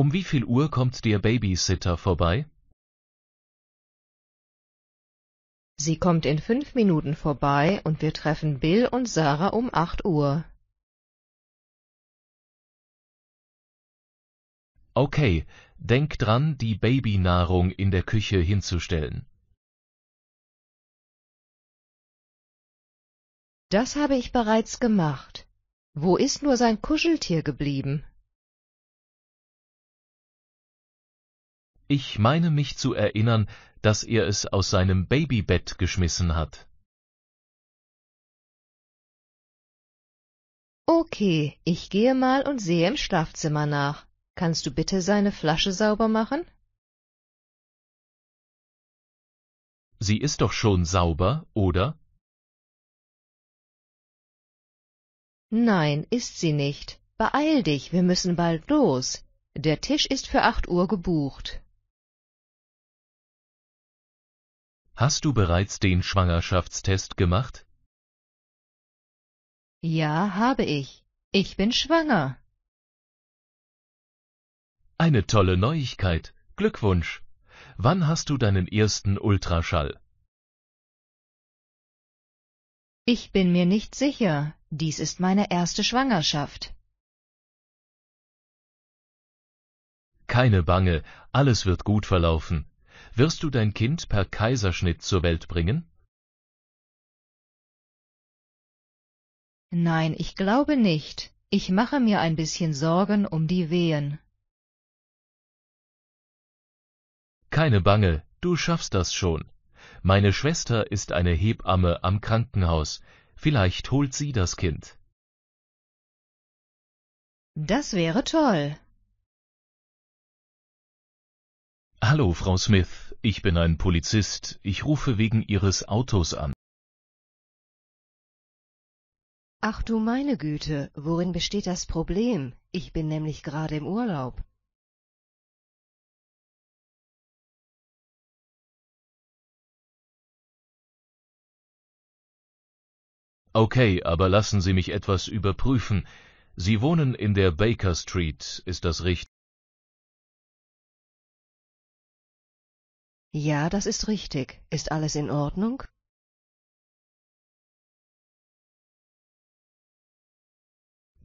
Um wie viel Uhr kommt der Babysitter vorbei? Sie kommt in fünf Minuten vorbei und wir treffen Bill und Sarah um acht Uhr. Okay, denk dran, die Babynahrung in der Küche hinzustellen. Das habe ich bereits gemacht. Wo ist nur sein Kuscheltier geblieben? Ich meine mich zu erinnern, dass er es aus seinem Babybett geschmissen hat. Okay, ich gehe mal und sehe im Schlafzimmer nach. Kannst du bitte seine Flasche sauber machen? Sie ist doch schon sauber, oder? Nein, ist sie nicht. Beeil dich, wir müssen bald los. Der Tisch ist für acht Uhr gebucht. Hast du bereits den Schwangerschaftstest gemacht? Ja, habe ich. Ich bin schwanger. Eine tolle Neuigkeit. Glückwunsch. Wann hast du deinen ersten Ultraschall? Ich bin mir nicht sicher. Dies ist meine erste Schwangerschaft. Keine Bange, alles wird gut verlaufen. Wirst du dein Kind per Kaiserschnitt zur Welt bringen? Nein, ich glaube nicht. Ich mache mir ein bisschen Sorgen um die Wehen. Keine Bange, du schaffst das schon. Meine Schwester ist eine Hebamme am Krankenhaus. Vielleicht holt sie das Kind. Das wäre toll. Hallo, Frau Smith ich bin ein Polizist, ich rufe wegen Ihres Autos an. Ach du meine Güte, worin besteht das Problem? Ich bin nämlich gerade im Urlaub. Okay, aber lassen Sie mich etwas überprüfen. Sie wohnen in der Baker Street, ist das richtig? Ja, das ist richtig. Ist alles in Ordnung?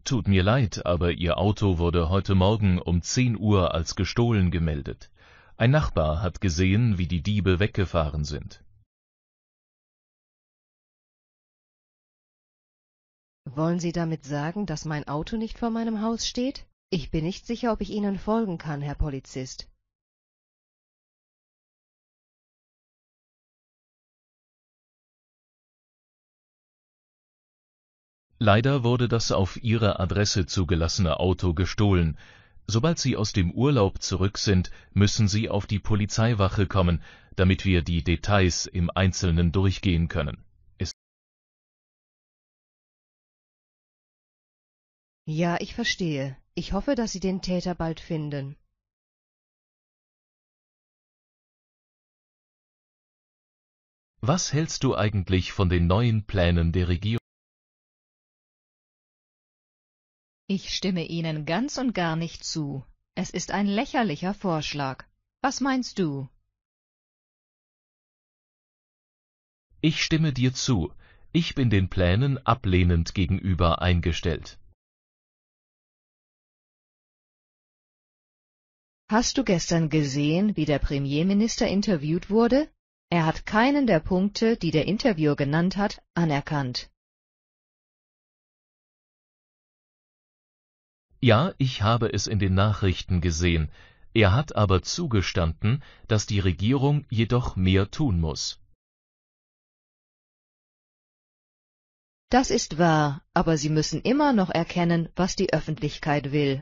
Tut mir leid, aber Ihr Auto wurde heute Morgen um 10 Uhr als gestohlen gemeldet. Ein Nachbar hat gesehen, wie die Diebe weggefahren sind. Wollen Sie damit sagen, dass mein Auto nicht vor meinem Haus steht? Ich bin nicht sicher, ob ich Ihnen folgen kann, Herr Polizist. Leider wurde das auf ihre Adresse zugelassene Auto gestohlen. Sobald sie aus dem Urlaub zurück sind, müssen sie auf die Polizeiwache kommen, damit wir die Details im Einzelnen durchgehen können. Ja, ich verstehe. Ich hoffe, dass Sie den Täter bald finden. Was hältst du eigentlich von den neuen Plänen der Regierung? Ich stimme Ihnen ganz und gar nicht zu. Es ist ein lächerlicher Vorschlag. Was meinst du? Ich stimme dir zu. Ich bin den Plänen ablehnend gegenüber eingestellt. Hast du gestern gesehen, wie der Premierminister interviewt wurde? Er hat keinen der Punkte, die der Interviewer genannt hat, anerkannt. Ja, ich habe es in den Nachrichten gesehen. Er hat aber zugestanden, dass die Regierung jedoch mehr tun muss. Das ist wahr, aber Sie müssen immer noch erkennen, was die Öffentlichkeit will.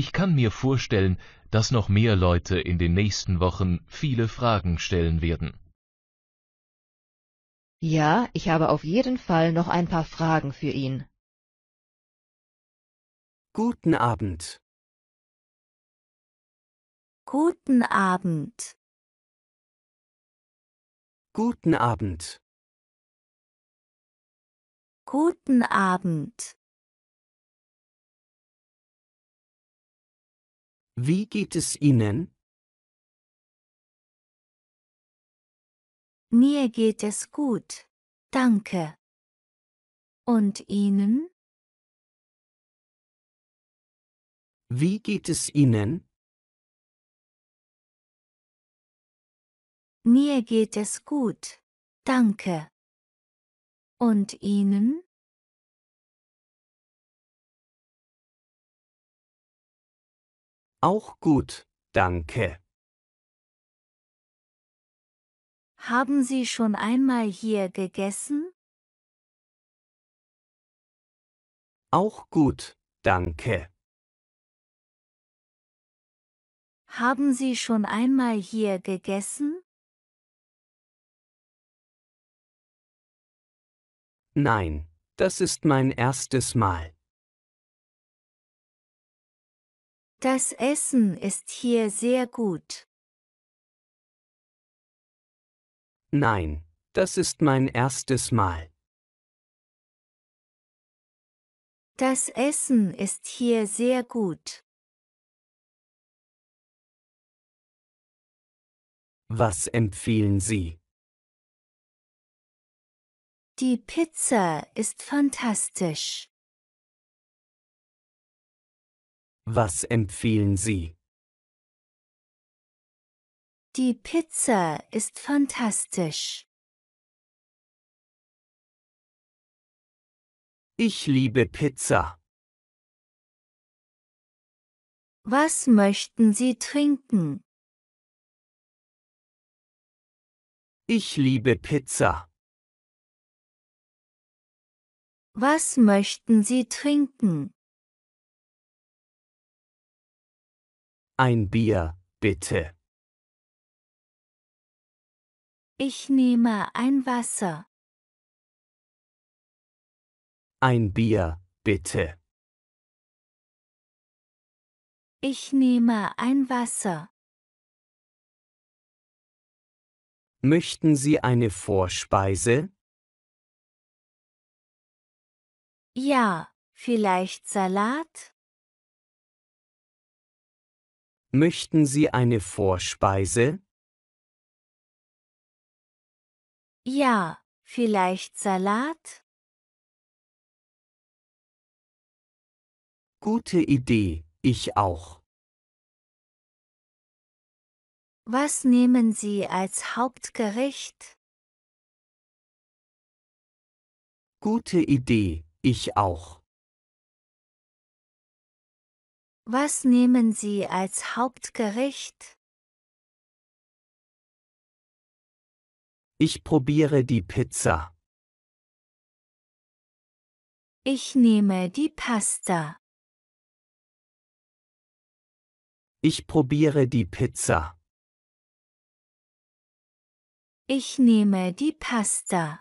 Ich kann mir vorstellen, dass noch mehr Leute in den nächsten Wochen viele Fragen stellen werden. Ja, ich habe auf jeden Fall noch ein paar Fragen für ihn. Guten Abend. Guten Abend. Guten Abend. Guten Abend. Wie geht es Ihnen? Mir geht es gut. Danke. Und Ihnen? Wie geht es Ihnen? Mir geht es gut. Danke. Und Ihnen? Auch gut, danke. Haben Sie schon einmal hier gegessen? Auch gut, danke. Haben Sie schon einmal hier gegessen? Nein, das ist mein erstes Mal. Das Essen ist hier sehr gut. Nein, das ist mein erstes Mal. Das Essen ist hier sehr gut. Was empfehlen Sie? Die Pizza ist fantastisch. Was empfehlen Sie? Die Pizza ist fantastisch. Ich liebe Pizza. Was möchten Sie trinken? Ich liebe Pizza. Was möchten Sie trinken? Ein Bier, bitte. Ich nehme ein Wasser. Ein Bier, bitte. Ich nehme ein Wasser. Möchten Sie eine Vorspeise? Ja, vielleicht Salat? Möchten Sie eine Vorspeise? Ja, vielleicht Salat? Gute Idee, ich auch. Was nehmen Sie als Hauptgericht? Gute Idee, ich auch. Was nehmen Sie als Hauptgericht? Ich probiere die Pizza. Ich nehme die Pasta. Ich probiere die Pizza. Ich nehme die Pasta.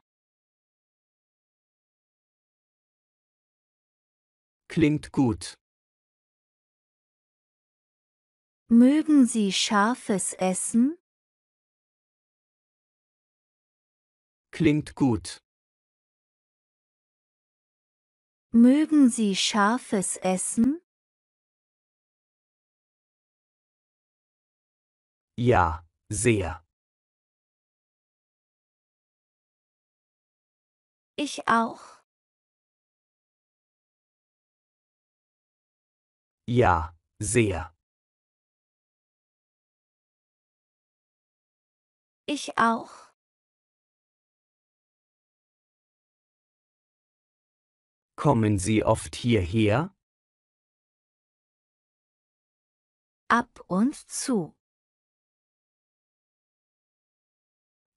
Klingt gut. Mögen Sie scharfes Essen? Klingt gut. Mögen Sie scharfes Essen? Ja, sehr. Ich auch. Ja, sehr. Ich auch. Kommen Sie oft hierher? Ab und zu.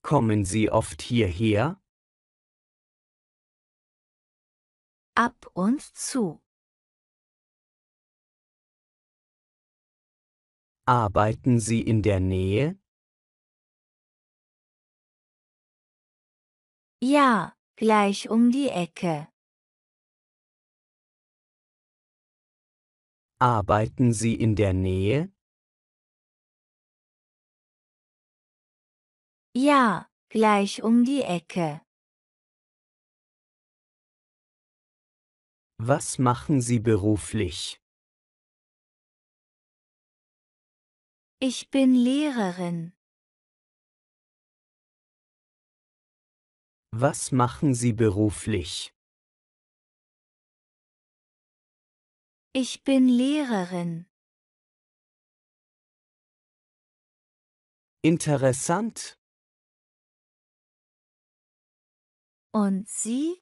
Kommen Sie oft hierher? Ab und zu. Arbeiten Sie in der Nähe? Ja, gleich um die Ecke. Arbeiten Sie in der Nähe? Ja, gleich um die Ecke. Was machen Sie beruflich? Ich bin Lehrerin. Was machen Sie beruflich? Ich bin Lehrerin. Interessant. Und Sie?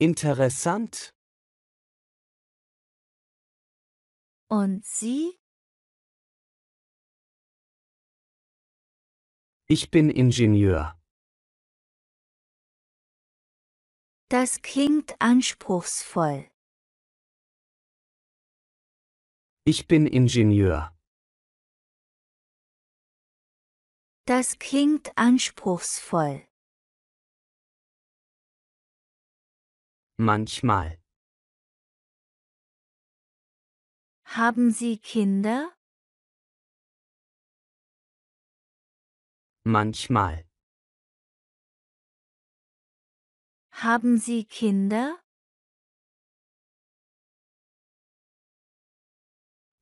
Interessant. Und Sie? Ich bin Ingenieur. Das klingt anspruchsvoll. Ich bin Ingenieur. Das klingt anspruchsvoll. Manchmal. Haben Sie Kinder? Manchmal. Haben Sie Kinder?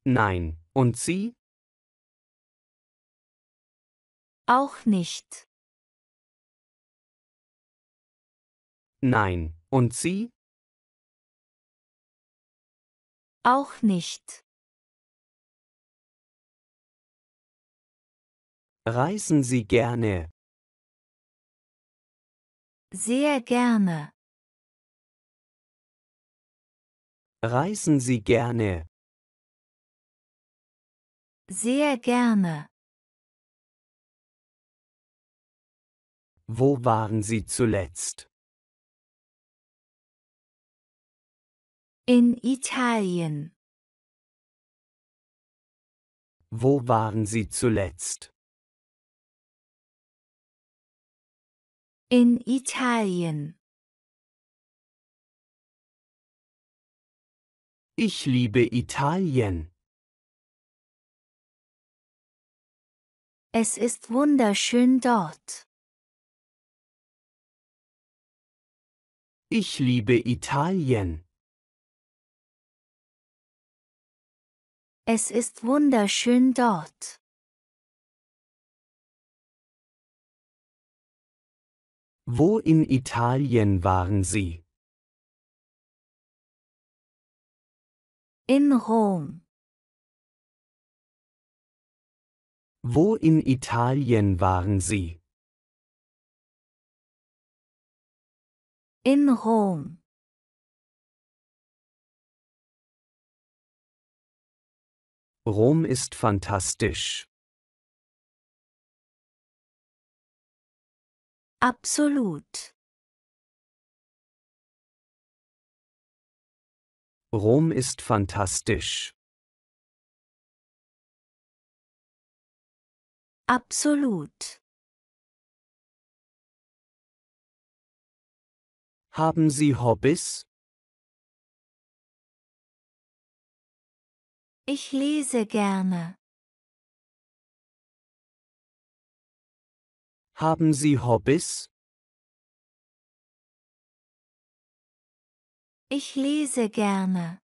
Nein, und Sie? Auch nicht. Nein, und Sie? Auch nicht. Reisen Sie gerne? Sehr gerne. Reisen Sie gerne. Sehr gerne. Wo waren Sie zuletzt? In Italien. Wo waren Sie zuletzt? In Italien. Ich liebe Italien. Es ist wunderschön dort. Ich liebe Italien. Es ist wunderschön dort. Wo in Italien waren Sie? In Rom. Wo in Italien waren Sie? In Rom. Rom ist fantastisch. Absolut. Rom ist fantastisch. Absolut. Haben Sie Hobbys? Ich lese gerne. Haben Sie Hobbys? Ich lese gerne.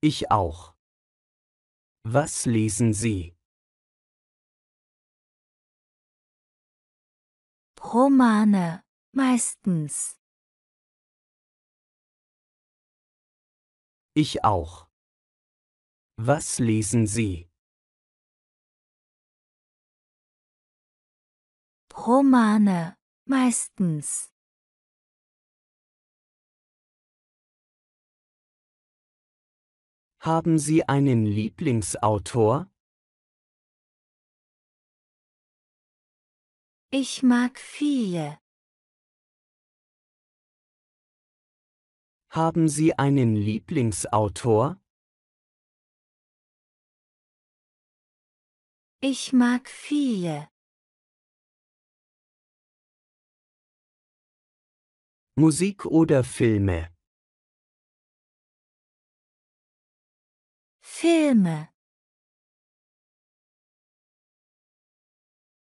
Ich auch. Was lesen Sie? Romane, meistens. Ich auch. Was lesen Sie? Romane, meistens. Haben Sie einen Lieblingsautor? Ich mag viele. Haben Sie einen Lieblingsautor? Ich mag viele. Musik oder Filme? Filme.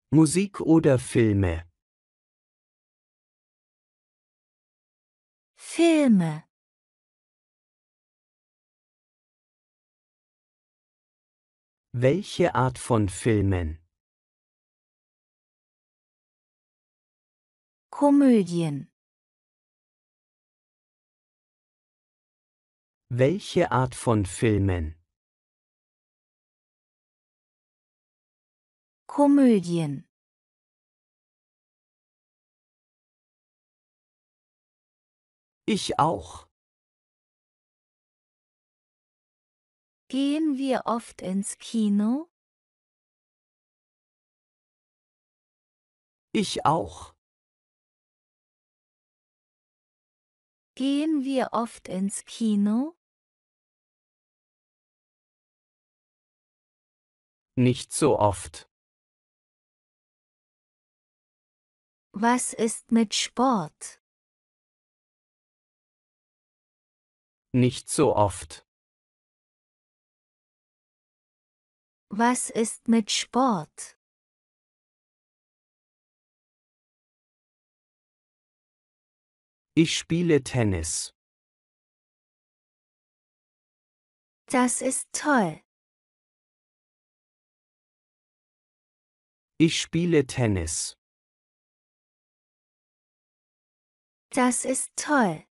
Musik oder Filme? Filme. Welche Art von Filmen? Komödien. Welche Art von Filmen? Komödien Ich auch. Gehen wir oft ins Kino? Ich auch. Gehen wir oft ins Kino? Nicht so oft. Was ist mit Sport? Nicht so oft. Was ist mit Sport? Ich spiele Tennis. Das ist toll. Ich spiele Tennis. Das ist toll.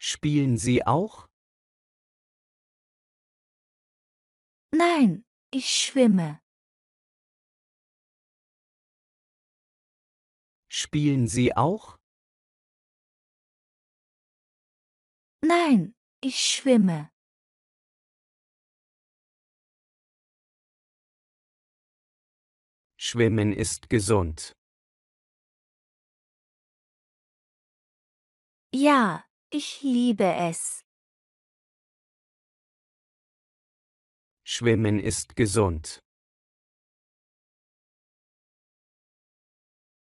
Spielen Sie auch? Nein, ich schwimme. Spielen Sie auch? Nein, ich schwimme. Schwimmen ist gesund. Ja, ich liebe es. Schwimmen ist gesund.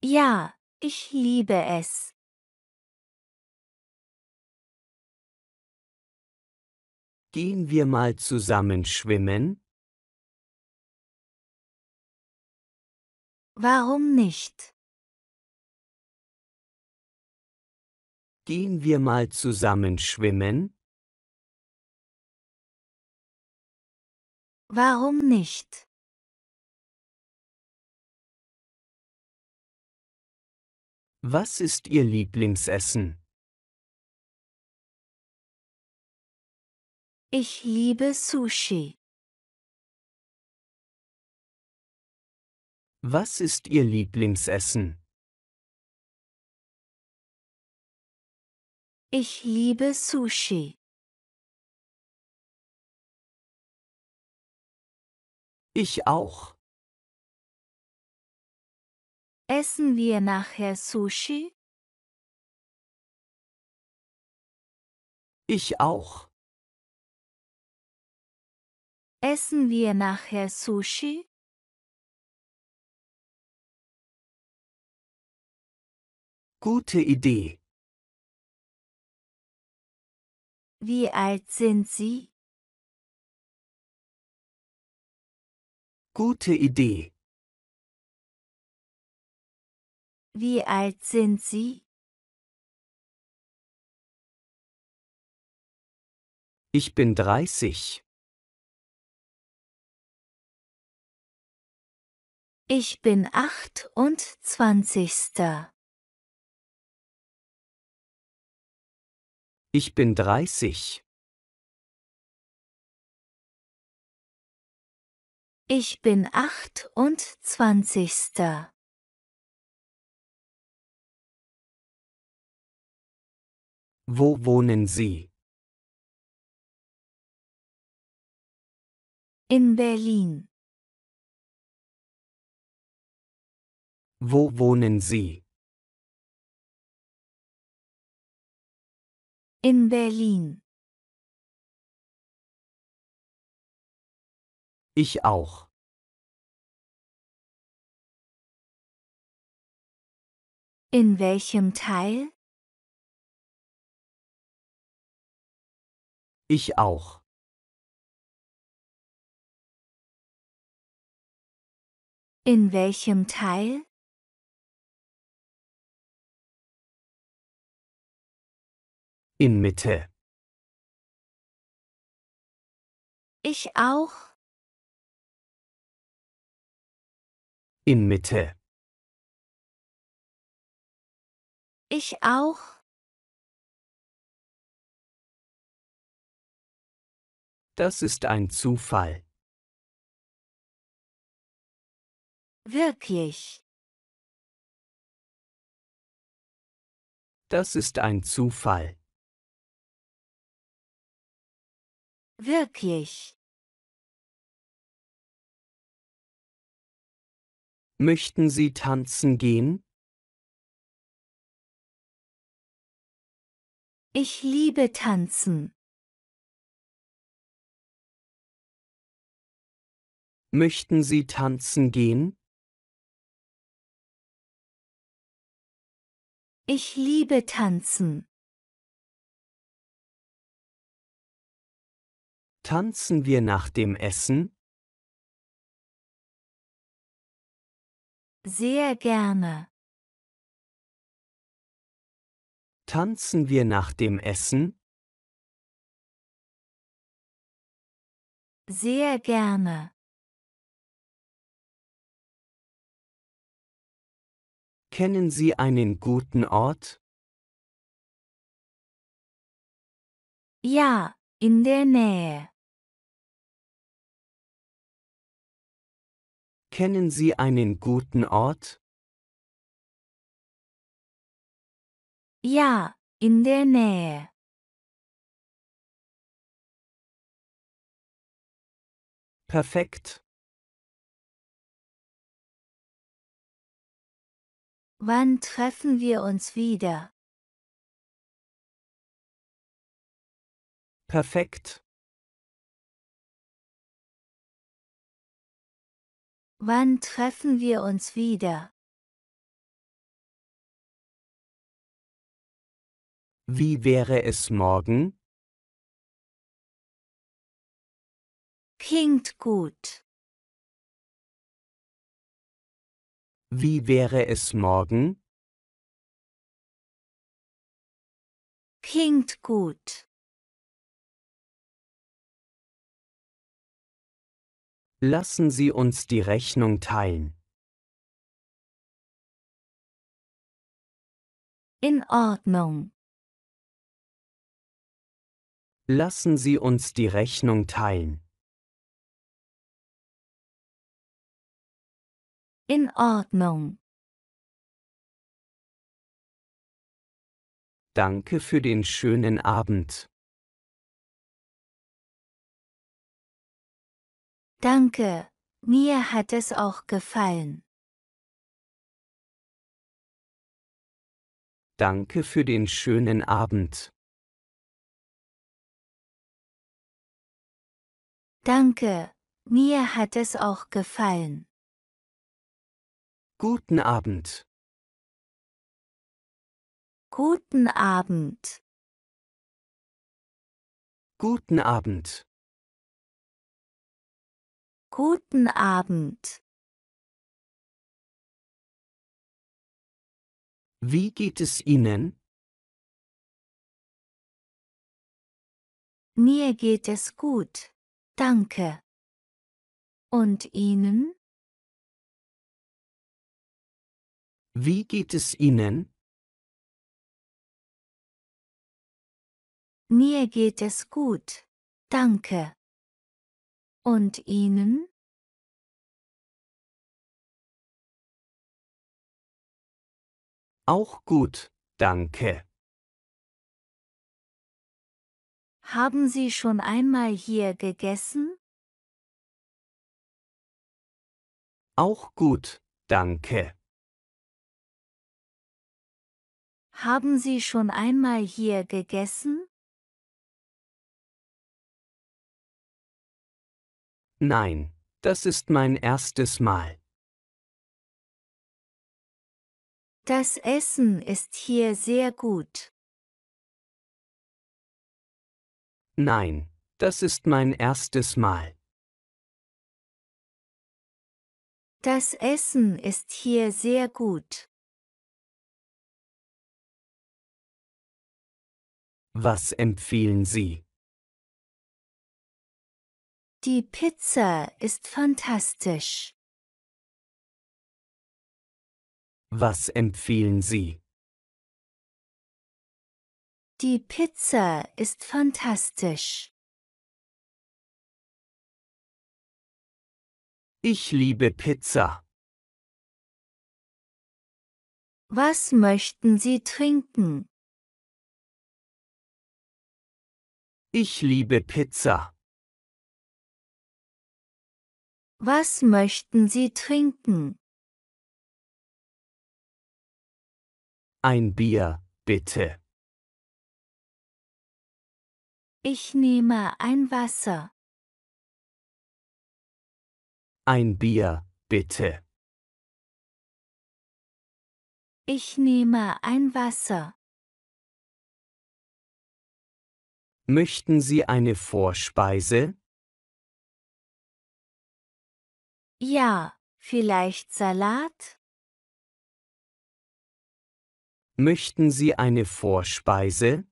Ja, ich liebe es. Gehen wir mal zusammen schwimmen? Warum nicht? Gehen wir mal zusammen schwimmen? Warum nicht? Was ist Ihr Lieblingsessen? Ich liebe Sushi. Was ist Ihr Lieblingsessen? Ich liebe Sushi. Ich auch. Essen wir nachher Sushi? Ich auch. Essen wir nachher Sushi? Gute Idee. Wie alt sind Sie? Gute Idee. Wie alt sind Sie? Ich bin dreißig. Ich bin achtundzwanzigster. Ich bin dreißig. Ich bin achtundzwanzigster. Wo wohnen Sie? In Berlin. Wo wohnen Sie? In Berlin. Ich auch. In welchem Teil? Ich auch. In welchem Teil? in Mitte. Ich auch. In Mitte. Ich auch. Das ist ein Zufall. Wirklich. Das ist ein Zufall. Wirklich. Möchten Sie tanzen gehen? Ich liebe tanzen. Möchten Sie tanzen gehen? Ich liebe tanzen. Tanzen wir nach dem Essen? Sehr gerne. Tanzen wir nach dem Essen? Sehr gerne. Kennen Sie einen guten Ort? Ja, in der Nähe. Kennen Sie einen guten Ort? Ja, in der Nähe. Perfekt. Wann treffen wir uns wieder? Perfekt. Wann treffen wir uns wieder? Wie wäre es morgen? Klingt gut. Wie wäre es morgen? Klingt gut. Lassen Sie uns die Rechnung teilen. In Ordnung. Lassen Sie uns die Rechnung teilen. In Ordnung. Danke für den schönen Abend. Danke, mir hat es auch gefallen. Danke für den schönen Abend. Danke, mir hat es auch gefallen. Guten Abend. Guten Abend. Guten Abend. Guten Abend. Wie geht es Ihnen? Mir geht es gut. Danke. Und Ihnen? Wie geht es Ihnen? Mir geht es gut. Danke. Und Ihnen? Auch gut, danke. Haben Sie schon einmal hier gegessen? Auch gut, danke. Haben Sie schon einmal hier gegessen? Nein, das ist mein erstes Mal. Das Essen ist hier sehr gut. Nein, das ist mein erstes Mal. Das Essen ist hier sehr gut. Was empfehlen Sie? Die Pizza ist fantastisch. Was empfehlen Sie? Die Pizza ist fantastisch. Ich liebe Pizza. Was möchten Sie trinken? Ich liebe Pizza. Was möchten Sie trinken? Ein Bier, bitte. Ich nehme ein Wasser. Ein Bier, bitte. Ich nehme ein Wasser. Möchten Sie eine Vorspeise? Ja, vielleicht Salat? Möchten Sie eine Vorspeise?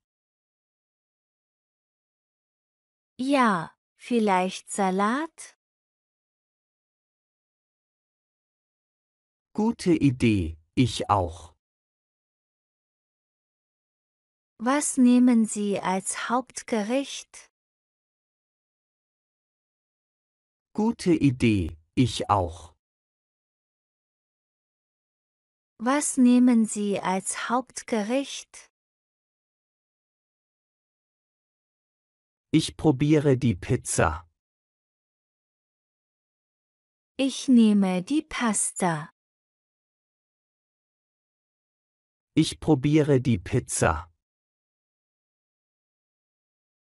Ja, vielleicht Salat? Gute Idee, ich auch. Was nehmen Sie als Hauptgericht? Gute Idee, ich auch. Was nehmen Sie als Hauptgericht? Ich probiere die Pizza. Ich nehme die Pasta. Ich probiere die Pizza.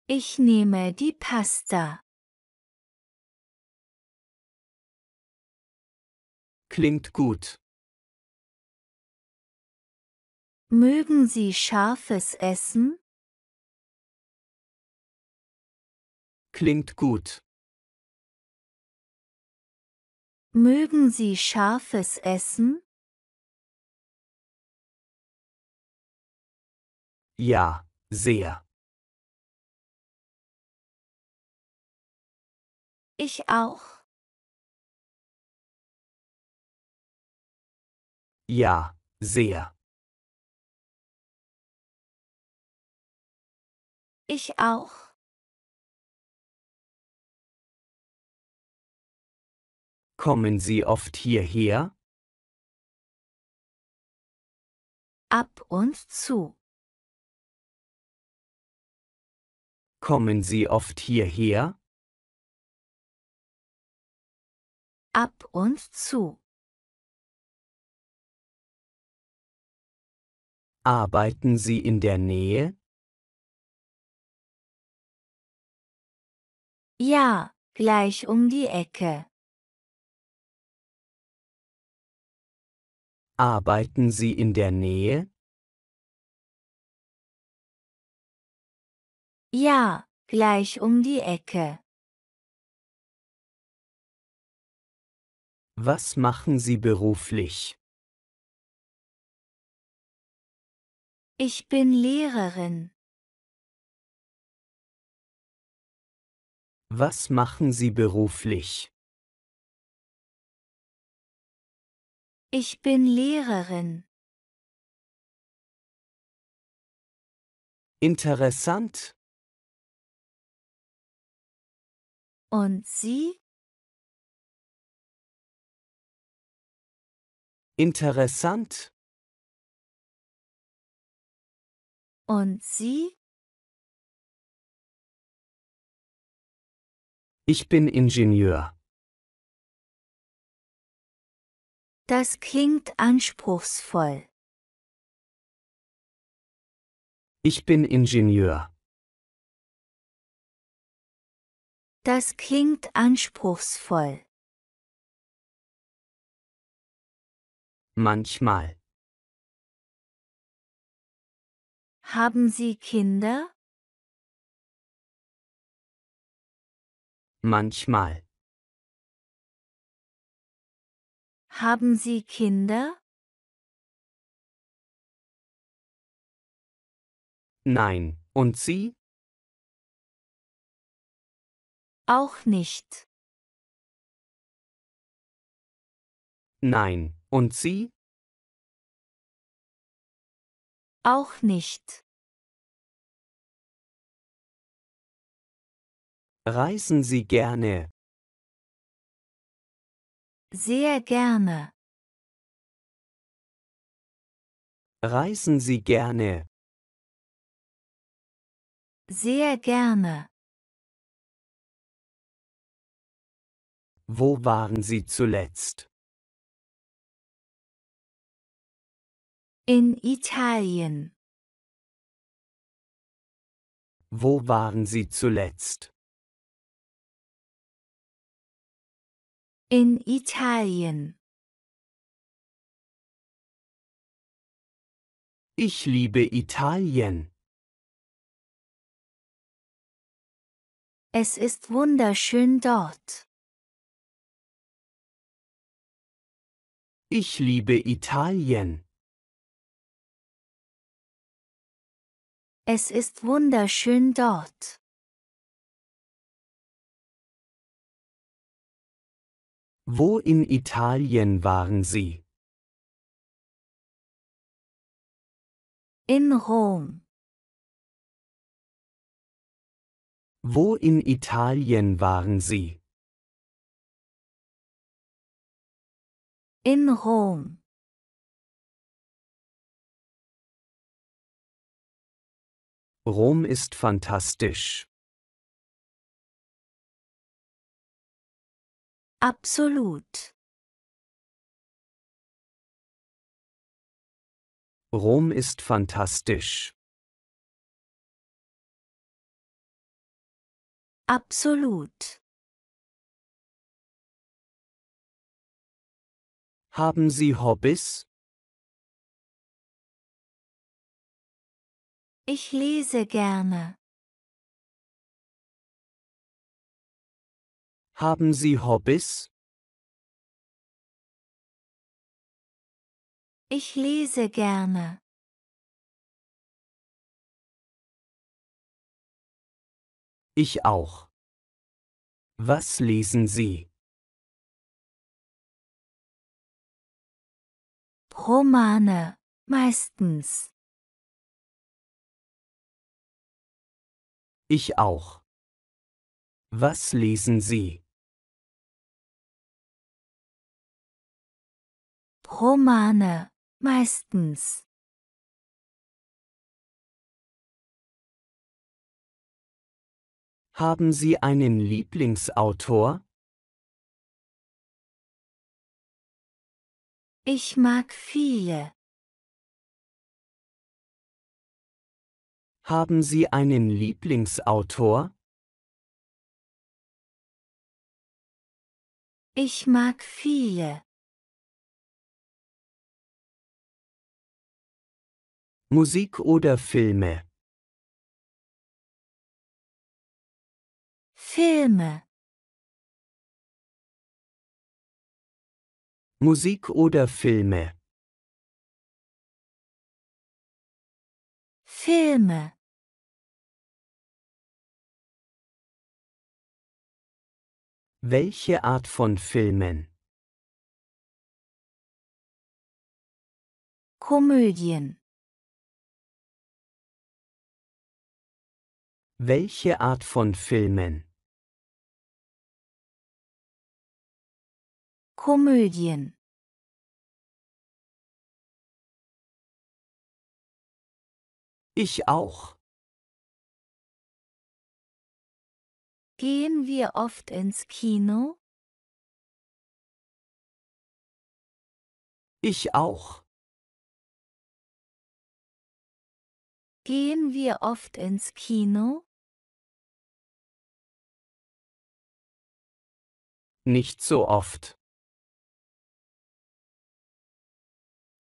Ich nehme die Pasta. Klingt gut. Mögen Sie scharfes Essen? Klingt gut. Mögen Sie scharfes Essen? Ja, sehr. Ich auch. Ja, sehr. Ich auch. Kommen Sie oft hierher? Ab und zu. Kommen Sie oft hierher? Ab und zu. Arbeiten Sie in der Nähe? Ja, gleich um die Ecke. Arbeiten Sie in der Nähe? Ja, gleich um die Ecke. Was machen Sie beruflich? Ich bin Lehrerin. Was machen Sie beruflich? Ich bin Lehrerin. Interessant. Und Sie? Interessant. Und Sie? Ich bin Ingenieur. Das klingt anspruchsvoll. Ich bin Ingenieur. Das klingt anspruchsvoll. Manchmal. Haben Sie Kinder? Manchmal. Haben Sie Kinder? Nein, und Sie? Auch nicht. Nein, und Sie? Auch nicht. Reisen Sie gerne. Sehr gerne. Reisen Sie gerne. Sehr gerne. Wo waren Sie zuletzt? In Italien. Wo waren Sie zuletzt? In Italien. Ich liebe Italien. Es ist wunderschön dort. Ich liebe Italien. Es ist wunderschön dort. Wo in Italien waren Sie? In Rom. Wo in Italien waren Sie? In Rom. Rom ist fantastisch. Absolut. Rom ist fantastisch. Absolut. Haben Sie Hobbys? Ich lese gerne. Haben Sie Hobbys? Ich lese gerne. Ich auch. Was lesen Sie? Romane, meistens. Ich auch. Was lesen Sie? Romane, meistens. Haben Sie einen Lieblingsautor? Ich mag viele. Haben Sie einen Lieblingsautor? Ich mag viele. Musik oder Filme? Filme. Musik oder Filme? Filme. Welche Art von Filmen? Komödien. Welche Art von Filmen? Komödien. Ich auch. Gehen wir oft ins Kino? Ich auch. Gehen wir oft ins Kino? Nicht so oft.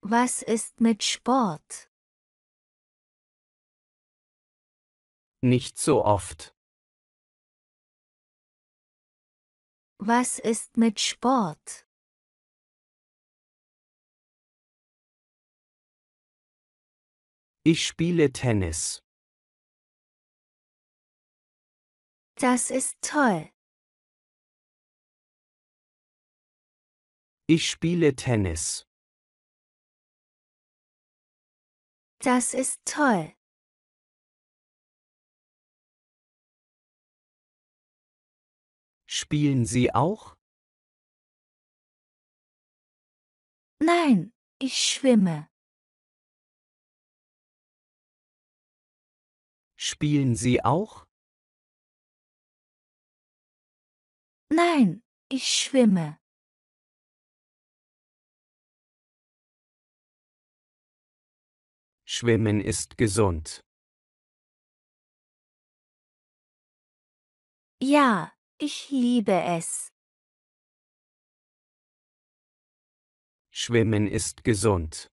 Was ist mit Sport? Nicht so oft. Was ist mit Sport? Ich spiele Tennis. Das ist toll. Ich spiele Tennis. Das ist toll. Spielen Sie auch? Nein, ich schwimme. Spielen Sie auch? Nein, ich schwimme. Schwimmen ist gesund. Ja, ich liebe es. Schwimmen ist gesund.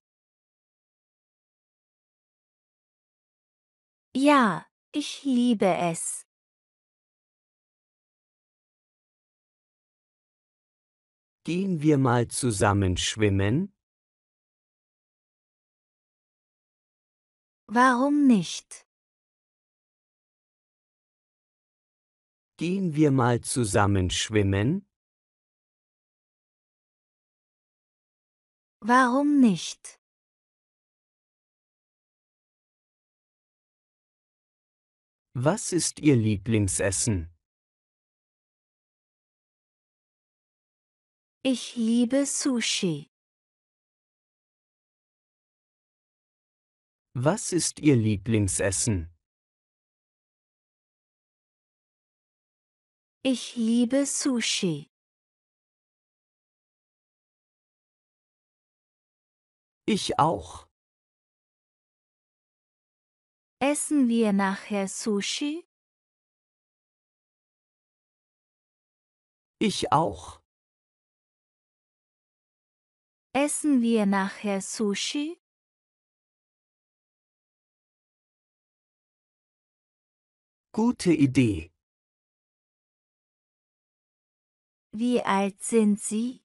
Ja, ich liebe es. Gehen wir mal zusammen schwimmen? Warum nicht? Gehen wir mal zusammen schwimmen? Warum nicht? Was ist Ihr Lieblingsessen? Ich liebe Sushi. Was ist Ihr Lieblingsessen? Ich liebe Sushi. Ich auch. Essen wir nachher Sushi? Ich auch. Essen wir nachher Sushi? Gute Idee. Wie alt sind Sie?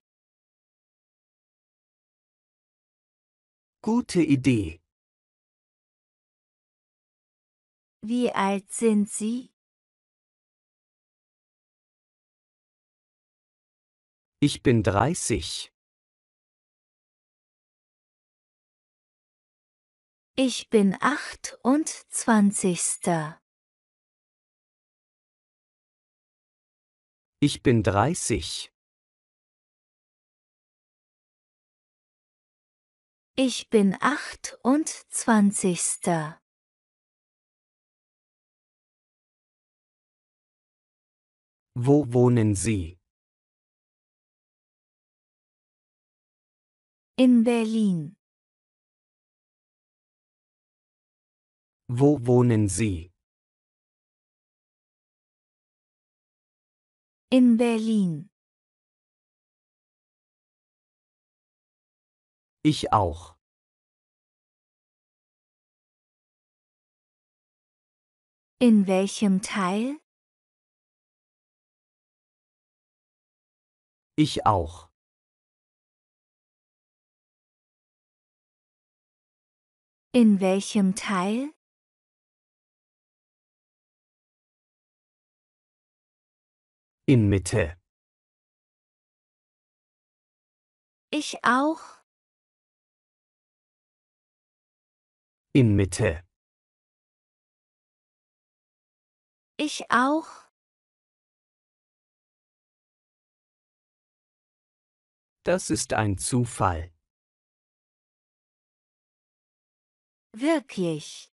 Gute Idee. Wie alt sind Sie? Ich bin dreißig. Ich bin achtundzwanzigster. Ich bin dreißig. Ich bin achtundzwanzigster. Wo wohnen Sie? In Berlin. Wo wohnen Sie? In Berlin. Ich auch. In welchem Teil? Ich auch. In welchem Teil? in Mitte. Ich auch. In Mitte. Ich auch. Das ist ein Zufall. Wirklich.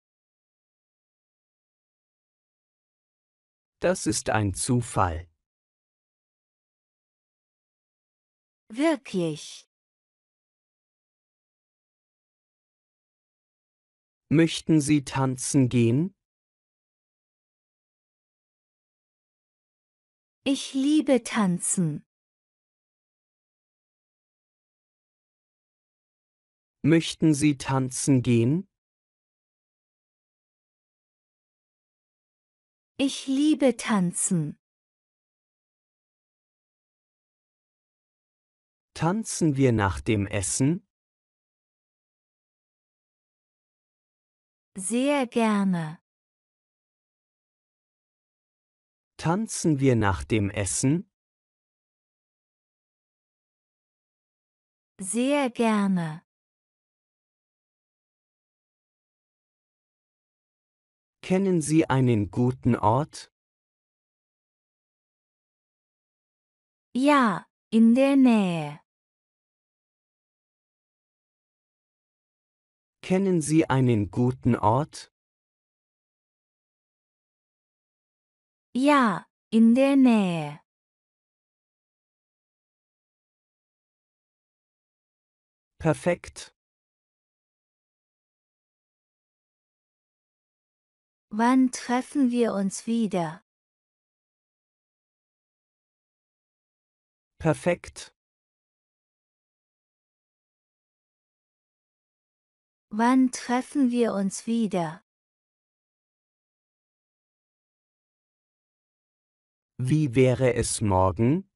Das ist ein Zufall. Wirklich. Möchten Sie tanzen gehen? Ich liebe tanzen. Möchten Sie tanzen gehen? Ich liebe tanzen. Tanzen wir nach dem Essen? Sehr gerne. Tanzen wir nach dem Essen? Sehr gerne. Kennen Sie einen guten Ort? Ja, in der Nähe. Kennen Sie einen guten Ort? Ja, in der Nähe. Perfekt. Wann treffen wir uns wieder? Perfekt. Wann treffen wir uns wieder? Wie wäre es morgen?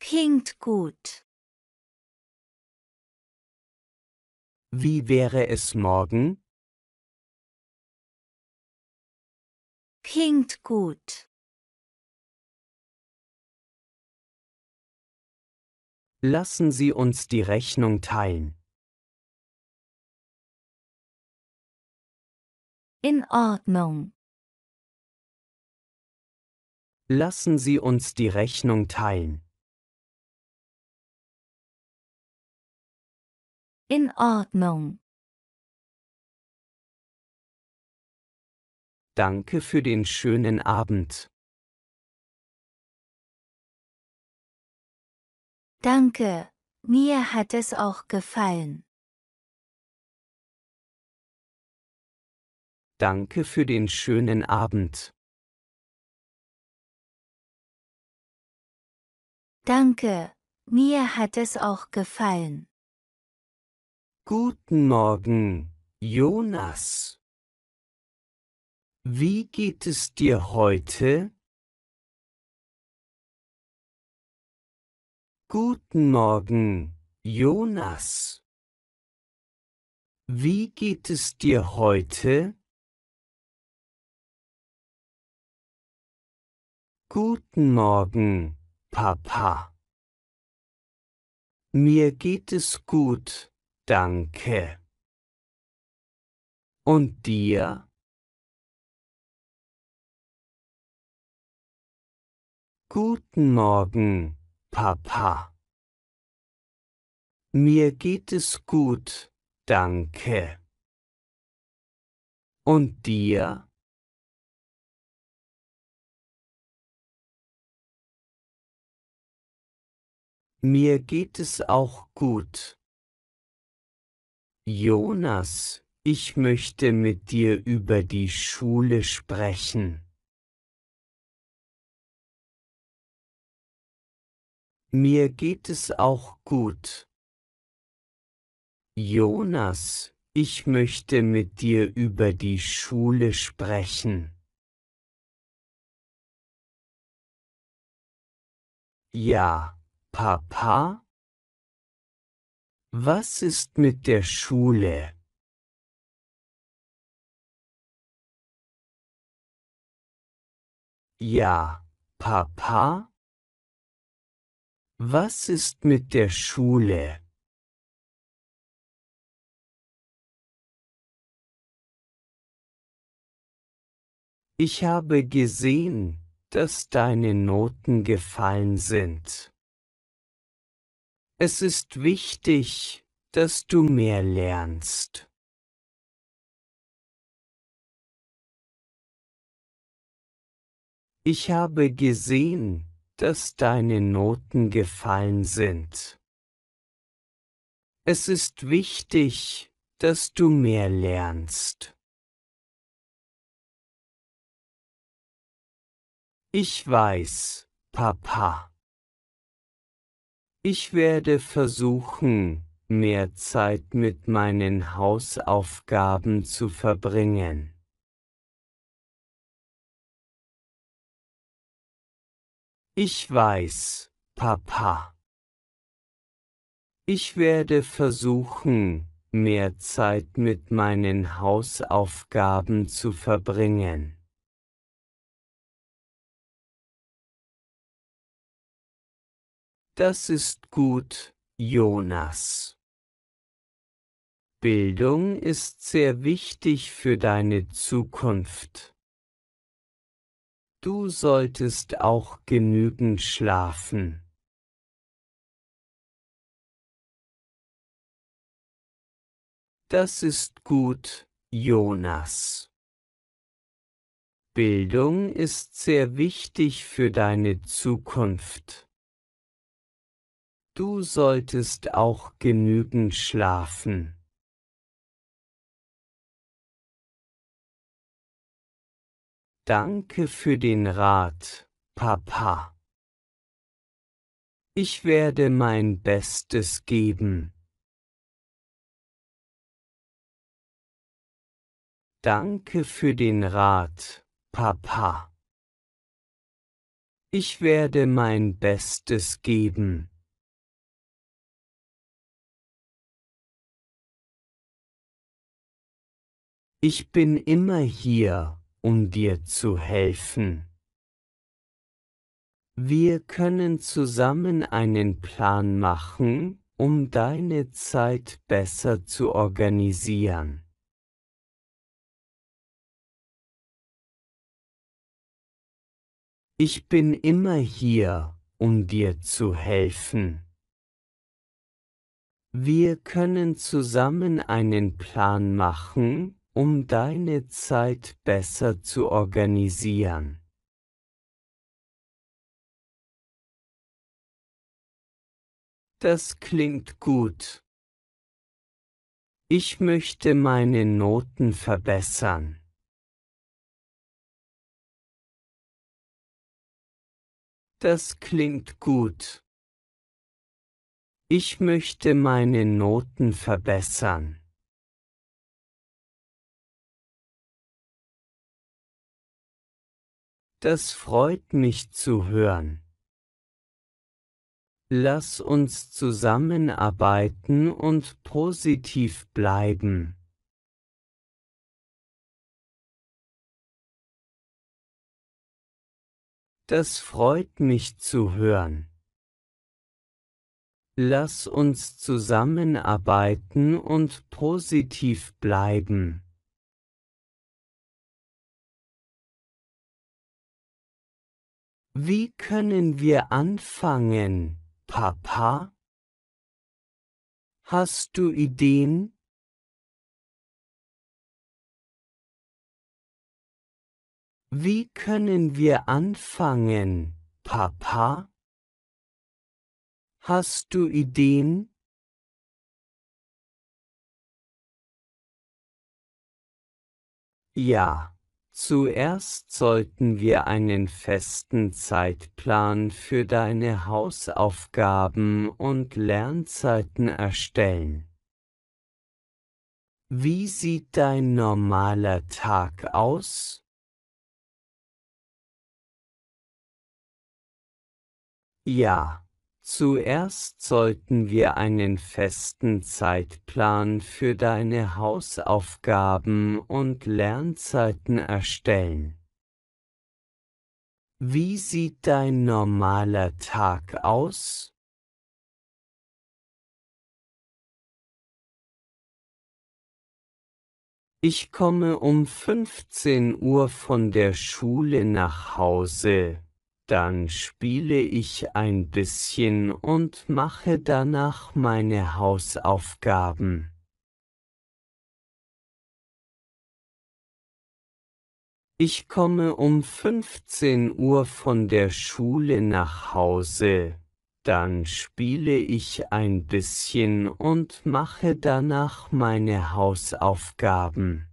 Klingt gut. Wie wäre es morgen? Klingt gut. Lassen Sie uns die Rechnung teilen. In Ordnung. Lassen Sie uns die Rechnung teilen. In Ordnung. Danke für den schönen Abend. Danke, mir hat es auch gefallen. Danke für den schönen Abend. Danke, mir hat es auch gefallen. Guten Morgen, Jonas. Wie geht es dir heute? Guten Morgen, Jonas. Wie geht es dir heute? Guten Morgen, Papa. Mir geht es gut, danke. Und dir? Guten Morgen, Papa. Mir geht es gut, danke. Und dir? Mir geht es auch gut. Jonas, ich möchte mit dir über die Schule sprechen. Mir geht es auch gut. Jonas, ich möchte mit dir über die Schule sprechen. Ja, Papa? Was ist mit der Schule? Ja, Papa? Was ist mit der Schule? Ich habe gesehen, dass deine Noten gefallen sind. Es ist wichtig, dass du mehr lernst. Ich habe gesehen, dass deine Noten gefallen sind. Es ist wichtig, dass du mehr lernst. Ich weiß, Papa. Ich werde versuchen, mehr Zeit mit meinen Hausaufgaben zu verbringen. Ich weiß, Papa. Ich werde versuchen, mehr Zeit mit meinen Hausaufgaben zu verbringen. Das ist gut, Jonas. Bildung ist sehr wichtig für deine Zukunft. Du solltest auch genügend schlafen. Das ist gut, Jonas. Bildung ist sehr wichtig für deine Zukunft. Du solltest auch genügend schlafen. Danke für den Rat, Papa. Ich werde mein Bestes geben. Danke für den Rat, Papa. Ich werde mein Bestes geben. Ich bin immer hier, um dir zu helfen. Wir können zusammen einen Plan machen, um deine Zeit besser zu organisieren. Ich bin immer hier, um dir zu helfen. Wir können zusammen einen Plan machen, um deine Zeit besser zu organisieren. Das klingt gut. Ich möchte meine Noten verbessern. Das klingt gut. Ich möchte meine Noten verbessern. Das freut mich zu hören. Lass uns zusammenarbeiten und positiv bleiben. Das freut mich zu hören. Lass uns zusammenarbeiten und positiv bleiben. Wie können wir anfangen, Papa? Hast du Ideen? Wie können wir anfangen, Papa? Hast du Ideen? Ja. Zuerst sollten wir einen festen Zeitplan für deine Hausaufgaben und Lernzeiten erstellen. Wie sieht dein normaler Tag aus? Ja. Zuerst sollten wir einen festen Zeitplan für deine Hausaufgaben und Lernzeiten erstellen. Wie sieht dein normaler Tag aus? Ich komme um 15 Uhr von der Schule nach Hause. Dann spiele ich ein bisschen und mache danach meine Hausaufgaben. Ich komme um 15 Uhr von der Schule nach Hause. Dann spiele ich ein bisschen und mache danach meine Hausaufgaben.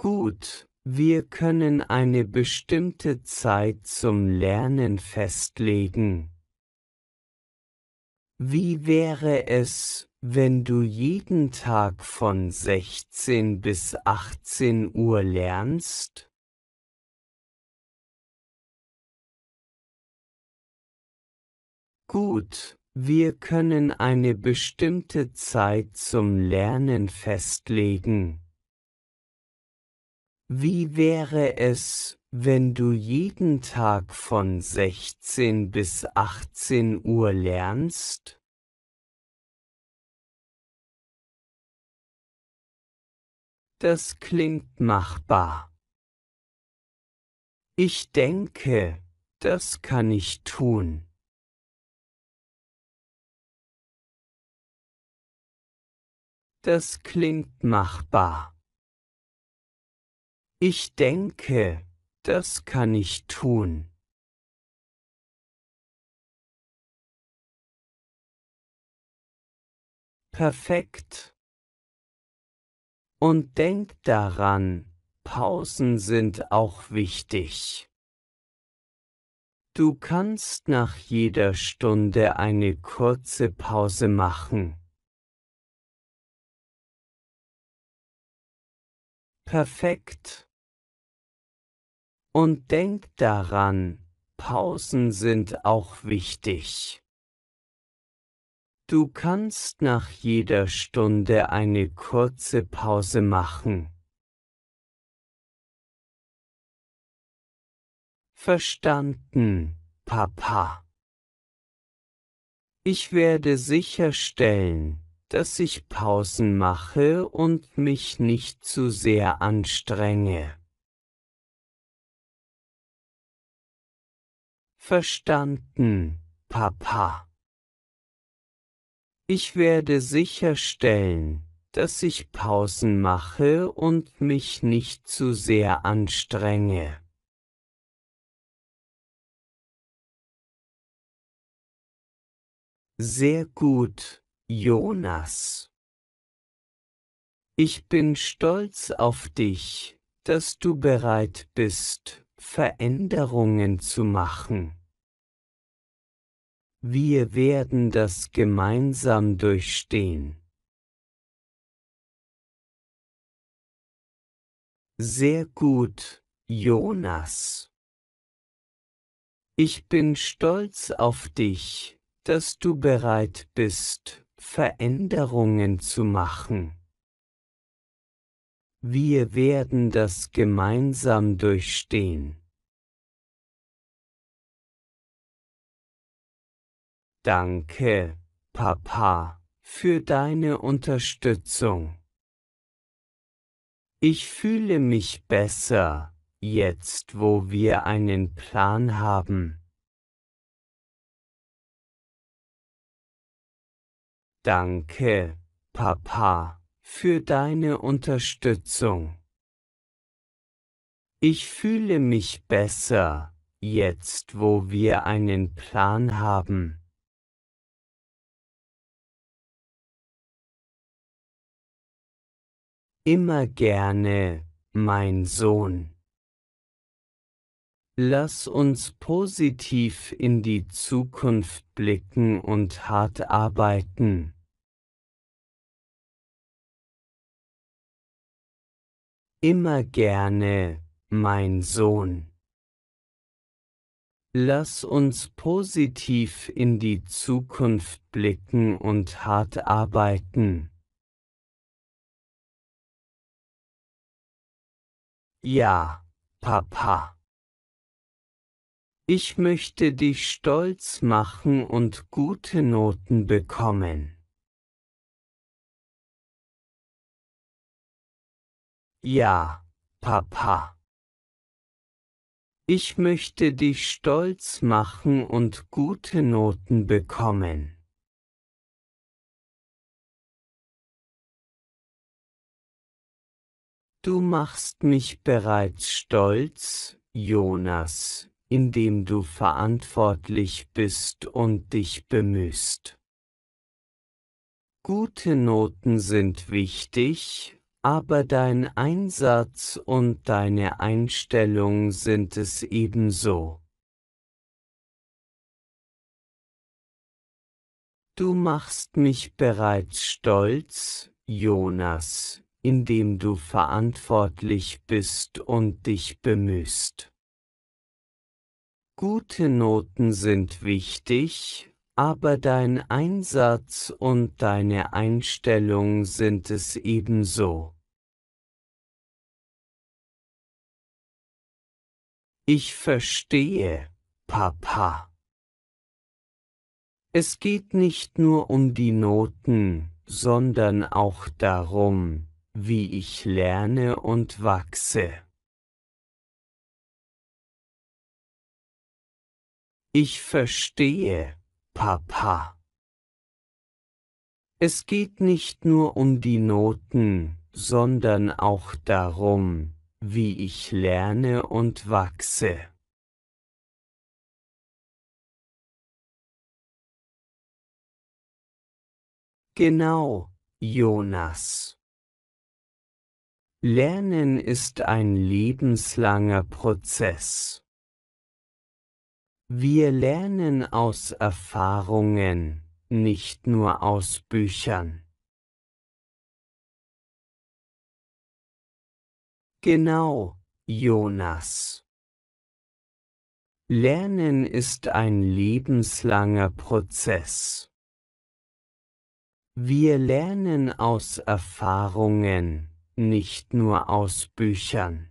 Gut, wir können eine bestimmte Zeit zum Lernen festlegen. Wie wäre es, wenn du jeden Tag von 16 bis 18 Uhr lernst? Gut, wir können eine bestimmte Zeit zum Lernen festlegen. Wie wäre es, wenn du jeden Tag von 16 bis 18 Uhr lernst? Das klingt machbar. Ich denke, das kann ich tun. Das klingt machbar. Ich denke, das kann ich tun. Perfekt. Und denk daran, Pausen sind auch wichtig. Du kannst nach jeder Stunde eine kurze Pause machen. Perfekt. Und denk daran, Pausen sind auch wichtig. Du kannst nach jeder Stunde eine kurze Pause machen. Verstanden, Papa. Ich werde sicherstellen, dass ich Pausen mache und mich nicht zu sehr anstrenge. Verstanden, Papa. Ich werde sicherstellen, dass ich Pausen mache und mich nicht zu sehr anstrenge. Sehr gut, Jonas. Ich bin stolz auf dich, dass du bereit bist, Veränderungen zu machen. Wir werden das gemeinsam durchstehen. Sehr gut, Jonas. Ich bin stolz auf dich, dass du bereit bist, Veränderungen zu machen. Wir werden das gemeinsam durchstehen. Danke, Papa, für deine Unterstützung. Ich fühle mich besser, jetzt wo wir einen Plan haben. Danke, Papa, für deine Unterstützung. Ich fühle mich besser, jetzt wo wir einen Plan haben. immer gerne, mein Sohn. Lass uns positiv in die Zukunft blicken und hart arbeiten. Immer gerne, mein Sohn. Lass uns positiv in die Zukunft blicken und hart arbeiten. Ja, Papa. Ich möchte dich stolz machen und gute Noten bekommen. Ja, Papa. Ich möchte dich stolz machen und gute Noten bekommen. Du machst mich bereits stolz, Jonas, indem du verantwortlich bist und dich bemühst. Gute Noten sind wichtig, aber dein Einsatz und deine Einstellung sind es ebenso. Du machst mich bereits stolz, Jonas, in dem du verantwortlich bist und dich bemühst. Gute Noten sind wichtig, aber dein Einsatz und deine Einstellung sind es ebenso. Ich verstehe, Papa. Es geht nicht nur um die Noten, sondern auch darum, wie ich lerne und wachse. Ich verstehe, Papa. Es geht nicht nur um die Noten, sondern auch darum, wie ich lerne und wachse. Genau, Jonas. Lernen ist ein lebenslanger Prozess. Wir lernen aus Erfahrungen, nicht nur aus Büchern. Genau, Jonas. Lernen ist ein lebenslanger Prozess. Wir lernen aus Erfahrungen, nicht nur aus Büchern.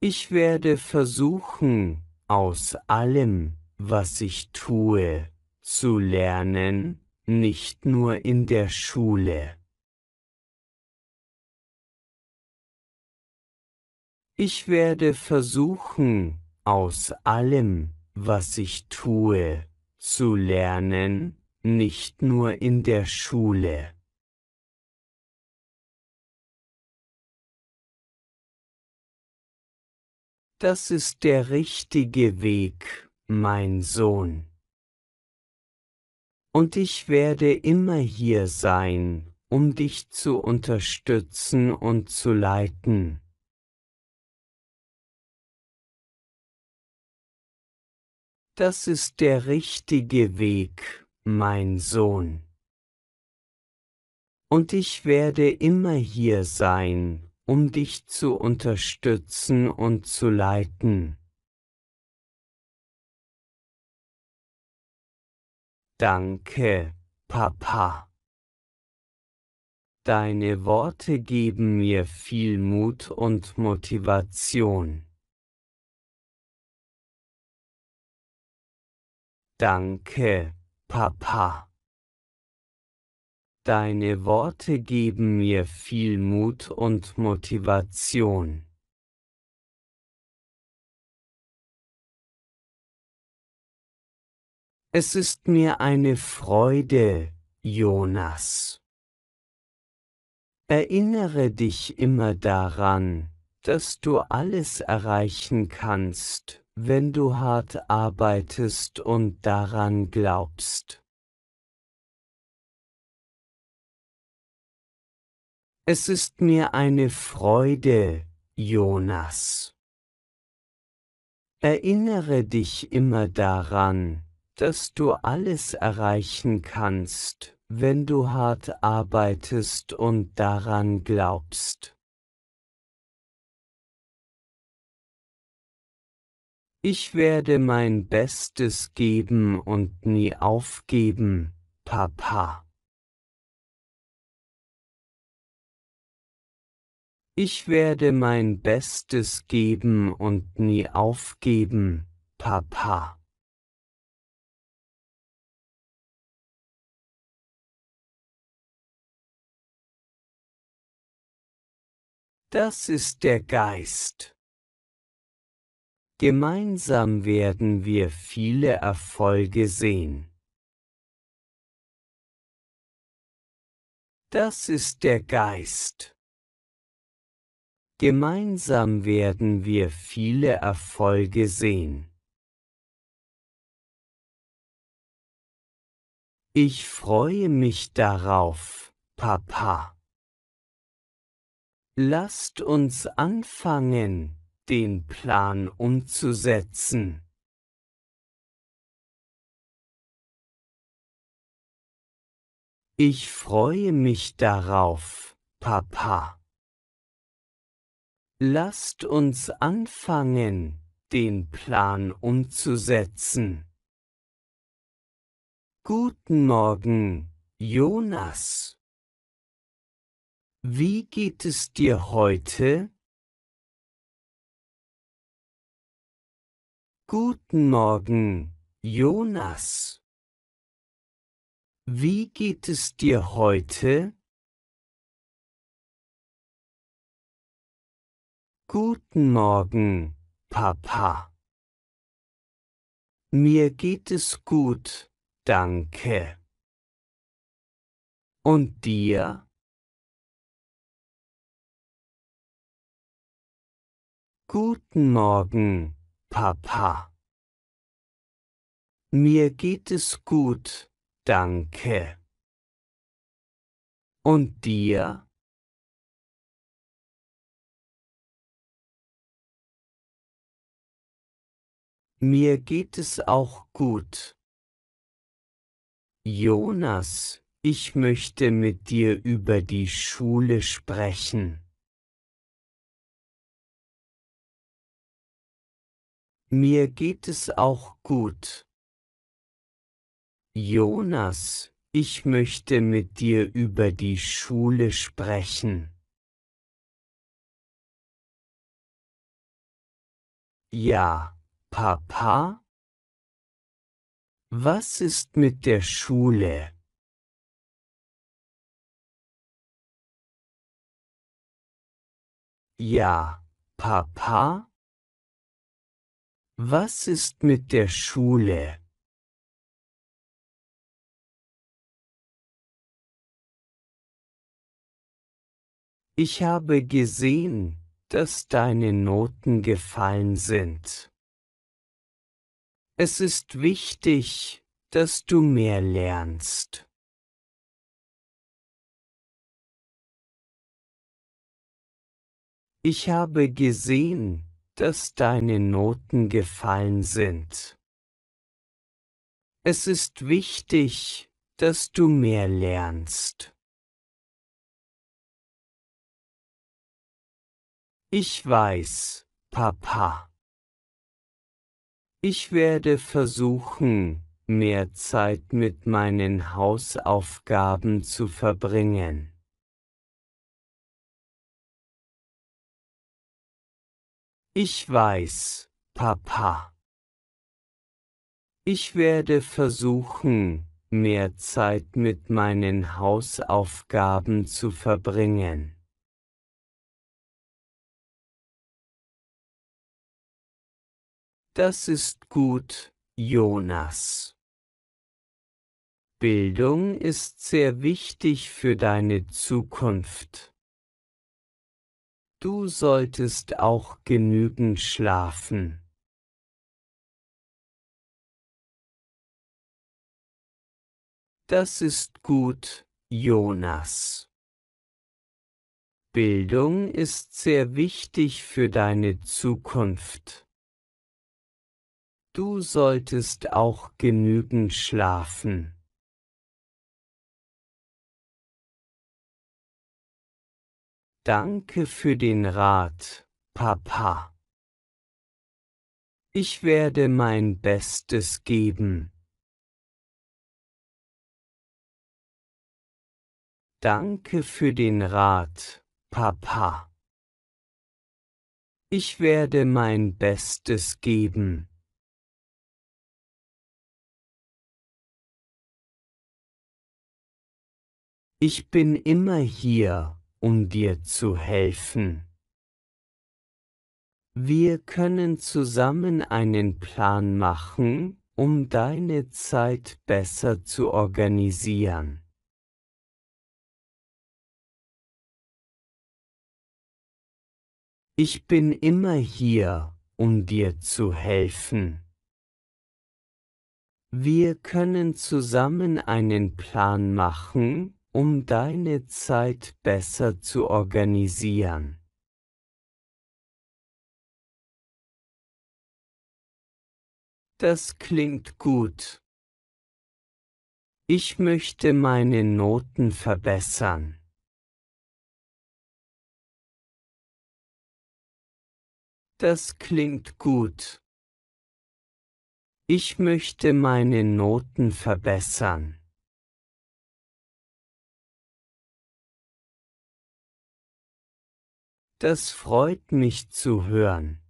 Ich werde versuchen, aus allem, was ich tue, zu lernen, nicht nur in der Schule. Ich werde versuchen, aus allem, was ich tue, zu lernen, nicht nur in der Schule. Das ist der richtige Weg, mein Sohn. Und ich werde immer hier sein, um dich zu unterstützen und zu leiten. Das ist der richtige Weg, mein Sohn. Und ich werde immer hier sein, um dich zu unterstützen und zu leiten. Danke, Papa. Deine Worte geben mir viel Mut und Motivation. Danke, Papa. Deine Worte geben mir viel Mut und Motivation. Es ist mir eine Freude, Jonas. Erinnere dich immer daran, dass du alles erreichen kannst, wenn du hart arbeitest und daran glaubst. Es ist mir eine Freude, Jonas. Erinnere dich immer daran, dass du alles erreichen kannst, wenn du hart arbeitest und daran glaubst. Ich werde mein Bestes geben und nie aufgeben, Papa. Ich werde mein Bestes geben und nie aufgeben, Papa. Das ist der Geist. Gemeinsam werden wir viele Erfolge sehen. Das ist der Geist. Gemeinsam werden wir viele Erfolge sehen. Ich freue mich darauf, Papa. Lasst uns anfangen, den Plan umzusetzen. Ich freue mich darauf, Papa. Lasst uns anfangen, den Plan umzusetzen. Guten Morgen, Jonas. Wie geht es dir heute? Guten Morgen, Jonas. Wie geht es dir heute? Guten Morgen, Papa. Mir geht es gut, danke. Und dir? Guten Morgen, Papa. Mir geht es gut, danke. Und dir? Mir geht es auch gut. Jonas, ich möchte mit dir über die Schule sprechen. Mir geht es auch gut. Jonas, ich möchte mit dir über die Schule sprechen. Ja, Papa? Was ist mit der Schule? Ja, Papa? Was ist mit der Schule? Ich habe gesehen, dass deine Noten gefallen sind. Es ist wichtig, dass du mehr lernst. Ich habe gesehen, dass deine Noten gefallen sind. Es ist wichtig, dass du mehr lernst. Ich weiß, Papa. Ich werde versuchen, mehr Zeit mit meinen Hausaufgaben zu verbringen. Ich weiß, Papa. Ich werde versuchen, mehr Zeit mit meinen Hausaufgaben zu verbringen. Das ist gut, Jonas. Bildung ist sehr wichtig für deine Zukunft. Du solltest auch genügend schlafen. Das ist gut, Jonas. Bildung ist sehr wichtig für deine Zukunft. Du solltest auch genügend schlafen. Danke für den Rat, Papa. Ich werde mein Bestes geben. Danke für den Rat, Papa. Ich werde mein Bestes geben. Ich bin immer hier um dir zu helfen. Wir können zusammen einen Plan machen, um deine Zeit besser zu organisieren. Ich bin immer hier, um dir zu helfen. Wir können zusammen einen Plan machen, um deine Zeit besser zu organisieren. Das klingt gut. Ich möchte meine Noten verbessern. Das klingt gut. Ich möchte meine Noten verbessern. Das freut mich zu hören.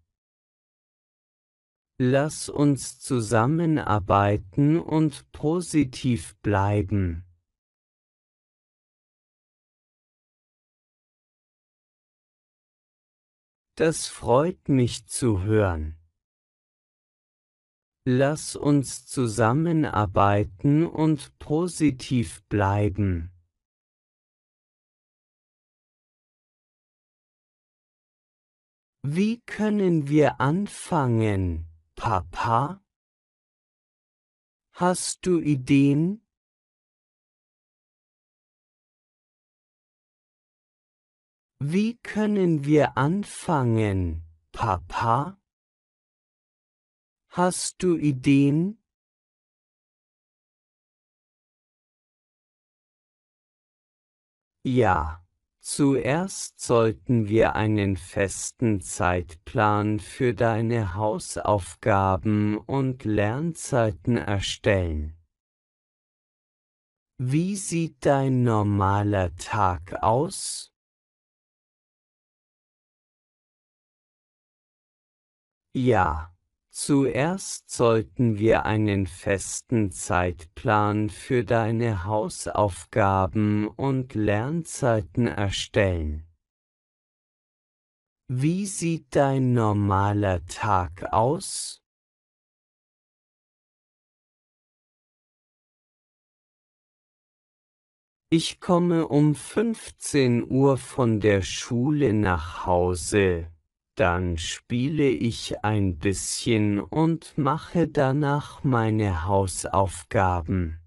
Lass uns zusammenarbeiten und positiv bleiben. Das freut mich zu hören. Lass uns zusammenarbeiten und positiv bleiben. Wie können wir anfangen, Papa? Hast du Ideen? Wie können wir anfangen, Papa? Hast du Ideen? Ja. Zuerst sollten wir einen festen Zeitplan für deine Hausaufgaben und Lernzeiten erstellen. Wie sieht dein normaler Tag aus? Ja, Zuerst sollten wir einen festen Zeitplan für deine Hausaufgaben und Lernzeiten erstellen. Wie sieht dein normaler Tag aus? Ich komme um 15 Uhr von der Schule nach Hause. Dann spiele ich ein bisschen und mache danach meine Hausaufgaben.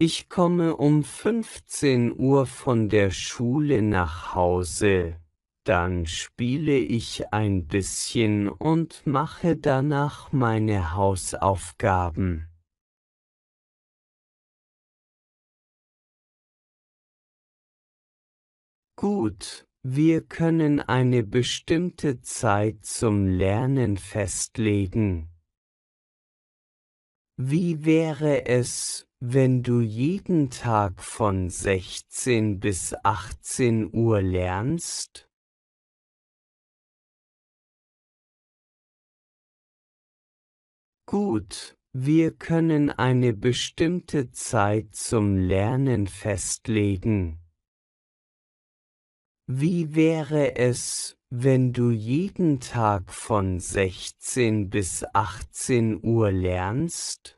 Ich komme um 15 Uhr von der Schule nach Hause. Dann spiele ich ein bisschen und mache danach meine Hausaufgaben. Gut, wir können eine bestimmte Zeit zum Lernen festlegen. Wie wäre es, wenn du jeden Tag von 16 bis 18 Uhr lernst? Gut, wir können eine bestimmte Zeit zum Lernen festlegen. Wie wäre es, wenn du jeden Tag von 16 bis 18 Uhr lernst?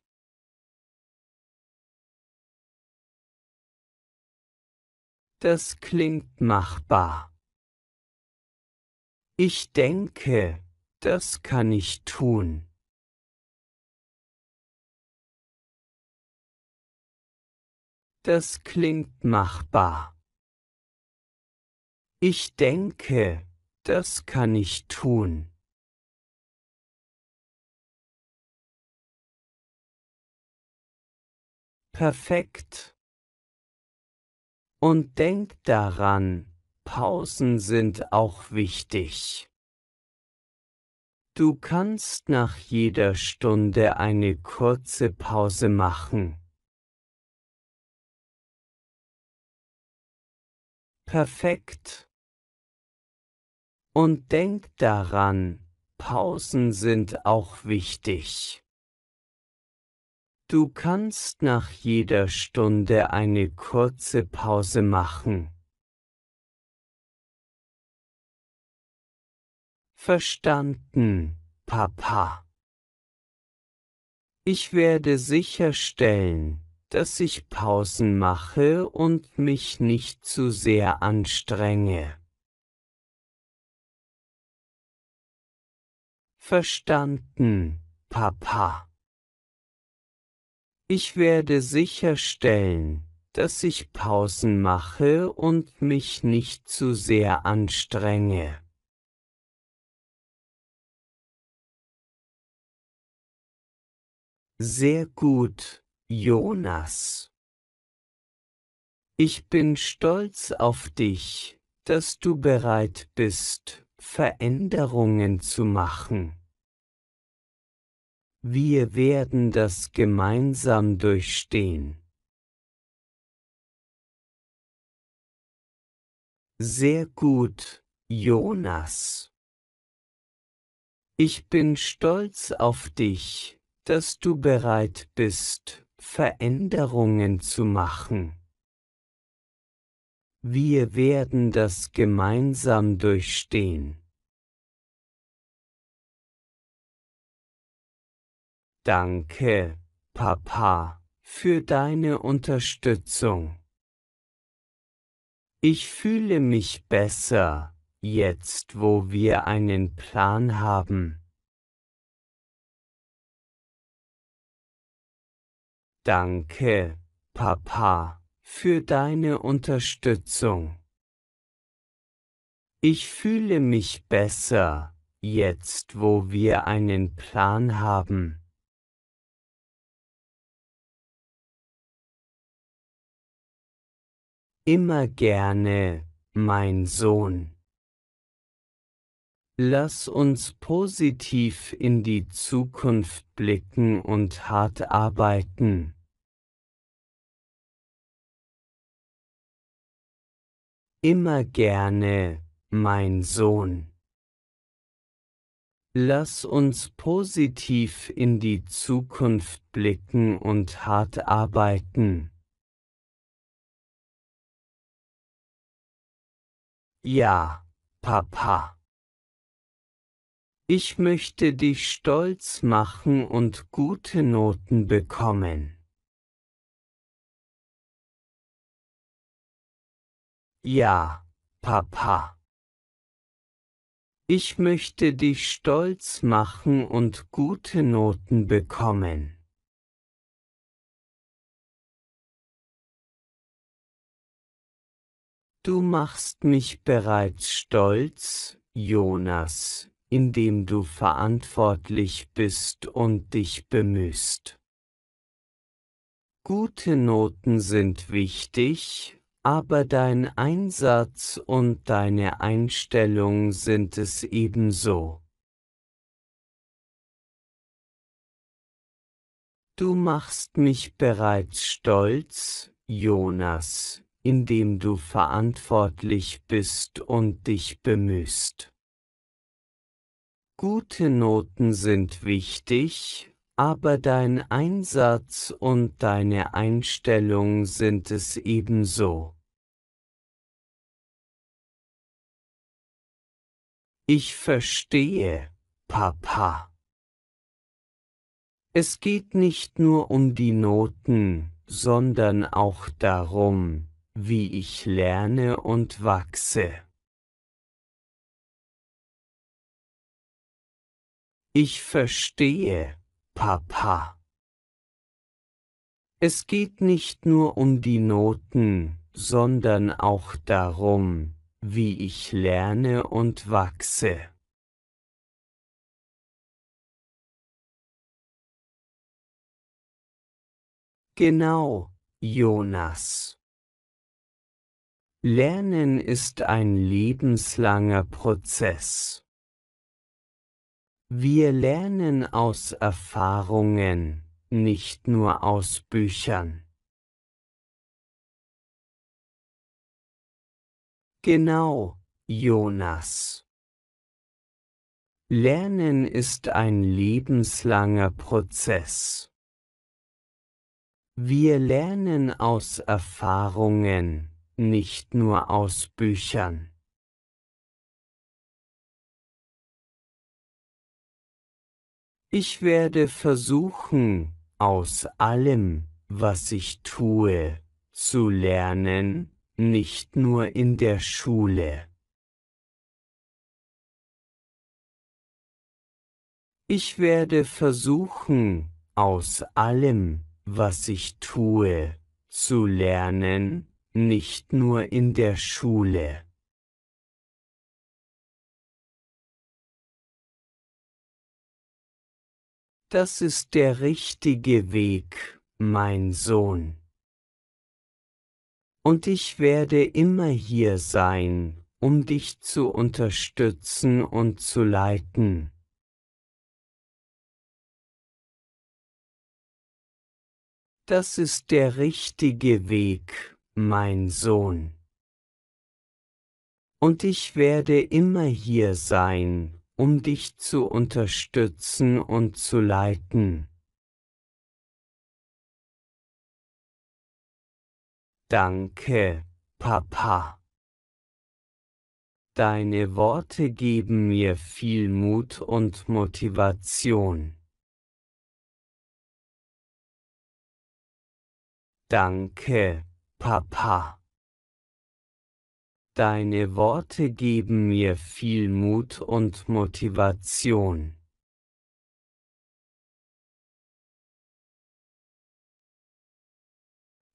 Das klingt machbar. Ich denke, das kann ich tun. Das klingt machbar. Ich denke, das kann ich tun. Perfekt. Und denk daran, Pausen sind auch wichtig. Du kannst nach jeder Stunde eine kurze Pause machen. Perfekt. Und denk daran, Pausen sind auch wichtig. Du kannst nach jeder Stunde eine kurze Pause machen. Verstanden, Papa. Ich werde sicherstellen, dass ich Pausen mache und mich nicht zu sehr anstrenge. Verstanden, Papa. Ich werde sicherstellen, dass ich Pausen mache und mich nicht zu sehr anstrenge. Sehr gut, Jonas. Ich bin stolz auf dich, dass du bereit bist, Veränderungen zu machen. Wir werden das gemeinsam durchstehen. Sehr gut, Jonas. Ich bin stolz auf dich, dass du bereit bist, Veränderungen zu machen. Wir werden das gemeinsam durchstehen. Danke, Papa, für deine Unterstützung. Ich fühle mich besser, jetzt wo wir einen Plan haben. Danke, Papa, für deine Unterstützung. Ich fühle mich besser, jetzt wo wir einen Plan haben. immer gerne, mein Sohn. Lass uns positiv in die Zukunft blicken und hart arbeiten. Immer gerne, mein Sohn. Lass uns positiv in die Zukunft blicken und hart arbeiten. Ja, Papa. Ich möchte dich stolz machen und gute Noten bekommen. Ja, Papa. Ich möchte dich stolz machen und gute Noten bekommen. Du machst mich bereits stolz, Jonas, indem du verantwortlich bist und dich bemühst. Gute Noten sind wichtig, aber dein Einsatz und deine Einstellung sind es ebenso. Du machst mich bereits stolz, Jonas, in dem du verantwortlich bist und dich bemühst. Gute Noten sind wichtig, aber dein Einsatz und deine Einstellung sind es ebenso. Ich verstehe, Papa. Es geht nicht nur um die Noten, sondern auch darum, wie ich lerne und wachse. Ich verstehe, Papa. Es geht nicht nur um die Noten, sondern auch darum, wie ich lerne und wachse. Genau, Jonas. Lernen ist ein lebenslanger Prozess. Wir lernen aus Erfahrungen, nicht nur aus Büchern. Genau, Jonas. Lernen ist ein lebenslanger Prozess. Wir lernen aus Erfahrungen, nicht nur aus Büchern. Ich werde versuchen, aus allem, was ich tue, zu lernen, nicht nur in der Schule. Ich werde versuchen, aus allem, was ich tue, zu lernen, nicht nur in der Schule. Das ist der richtige Weg, mein Sohn. Und ich werde immer hier sein, um dich zu unterstützen und zu leiten. Das ist der richtige Weg, mein Sohn. Und ich werde immer hier sein, um dich zu unterstützen und zu leiten. Danke, Papa. Deine Worte geben mir viel Mut und Motivation. Danke, Papa. Deine Worte geben mir viel Mut und Motivation.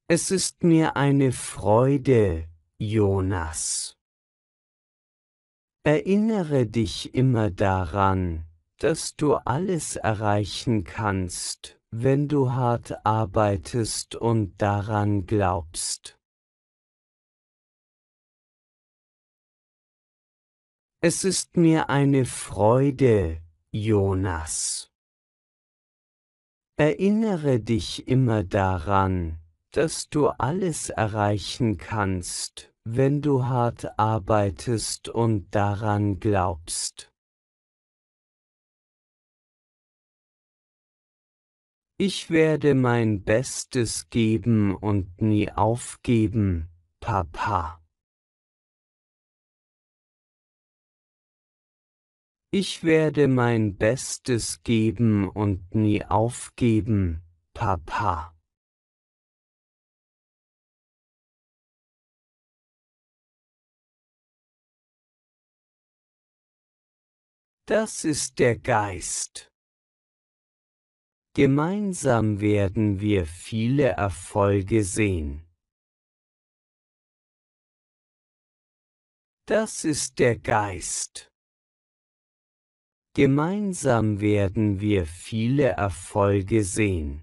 Es ist mir eine Freude, Jonas. Erinnere dich immer daran, dass du alles erreichen kannst, wenn du hart arbeitest und daran glaubst. Es ist mir eine Freude, Jonas. Erinnere dich immer daran, dass du alles erreichen kannst, wenn du hart arbeitest und daran glaubst. Ich werde mein Bestes geben und nie aufgeben, Papa. Ich werde mein Bestes geben und nie aufgeben, Papa. Das ist der Geist. Gemeinsam werden wir viele Erfolge sehen. Das ist der Geist. Gemeinsam werden wir viele Erfolge sehen.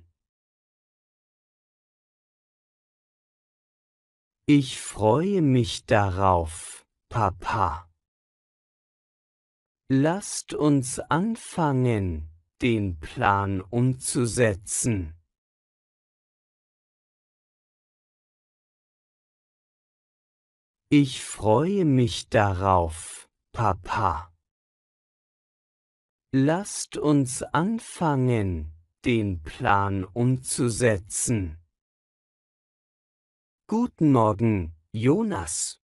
Ich freue mich darauf, Papa. Lasst uns anfangen den Plan umzusetzen. Ich freue mich darauf, Papa. Lasst uns anfangen, den Plan umzusetzen. Guten Morgen, Jonas.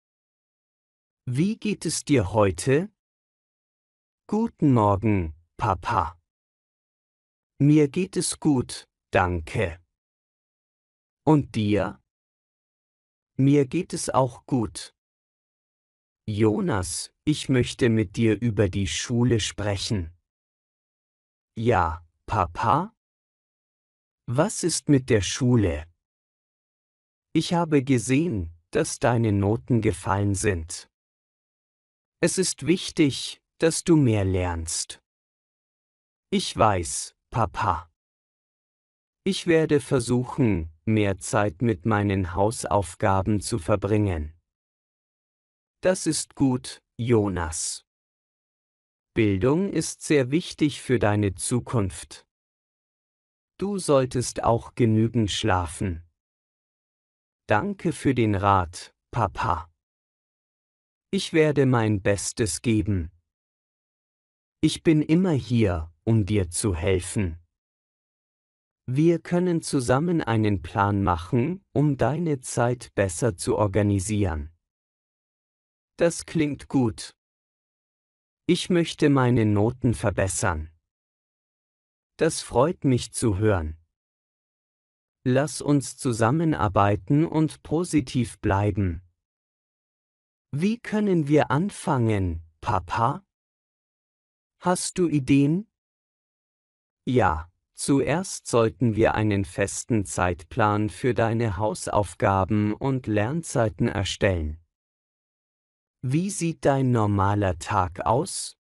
Wie geht es dir heute? Guten Morgen, Papa. Mir geht es gut, danke. Und dir? Mir geht es auch gut. Jonas, ich möchte mit dir über die Schule sprechen. Ja, Papa? Was ist mit der Schule? Ich habe gesehen, dass deine Noten gefallen sind. Es ist wichtig, dass du mehr lernst. Ich weiß, Papa. Ich werde versuchen, mehr Zeit mit meinen Hausaufgaben zu verbringen. Das ist gut, Jonas. Bildung ist sehr wichtig für deine Zukunft. Du solltest auch genügend schlafen. Danke für den Rat, Papa. Ich werde mein Bestes geben. Ich bin immer hier, um dir zu helfen. Wir können zusammen einen Plan machen, um deine Zeit besser zu organisieren. Das klingt gut. Ich möchte meine Noten verbessern. Das freut mich zu hören. Lass uns zusammenarbeiten und positiv bleiben. Wie können wir anfangen, Papa? Hast du Ideen? Ja, zuerst sollten wir einen festen Zeitplan für deine Hausaufgaben und Lernzeiten erstellen. Wie sieht dein normaler Tag aus?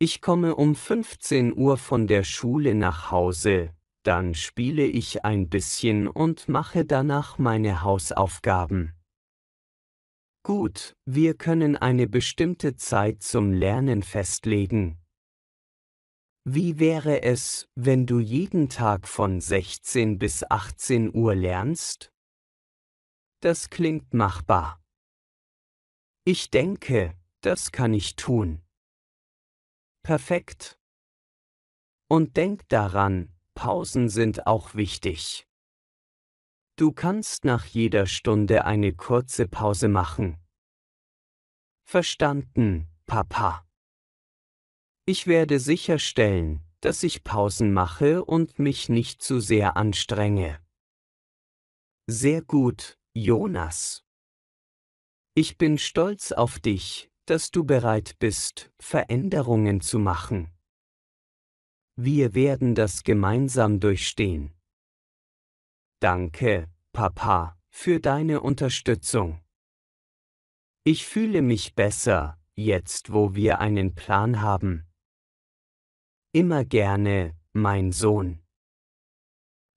Ich komme um 15 Uhr von der Schule nach Hause, dann spiele ich ein bisschen und mache danach meine Hausaufgaben. Gut, wir können eine bestimmte Zeit zum Lernen festlegen, wie wäre es, wenn du jeden Tag von 16 bis 18 Uhr lernst? Das klingt machbar. Ich denke, das kann ich tun. Perfekt. Und denk daran, Pausen sind auch wichtig. Du kannst nach jeder Stunde eine kurze Pause machen. Verstanden, Papa. Ich werde sicherstellen, dass ich Pausen mache und mich nicht zu sehr anstrenge. Sehr gut, Jonas. Ich bin stolz auf dich, dass du bereit bist, Veränderungen zu machen. Wir werden das gemeinsam durchstehen. Danke, Papa, für deine Unterstützung. Ich fühle mich besser, jetzt wo wir einen Plan haben immer gerne, mein Sohn.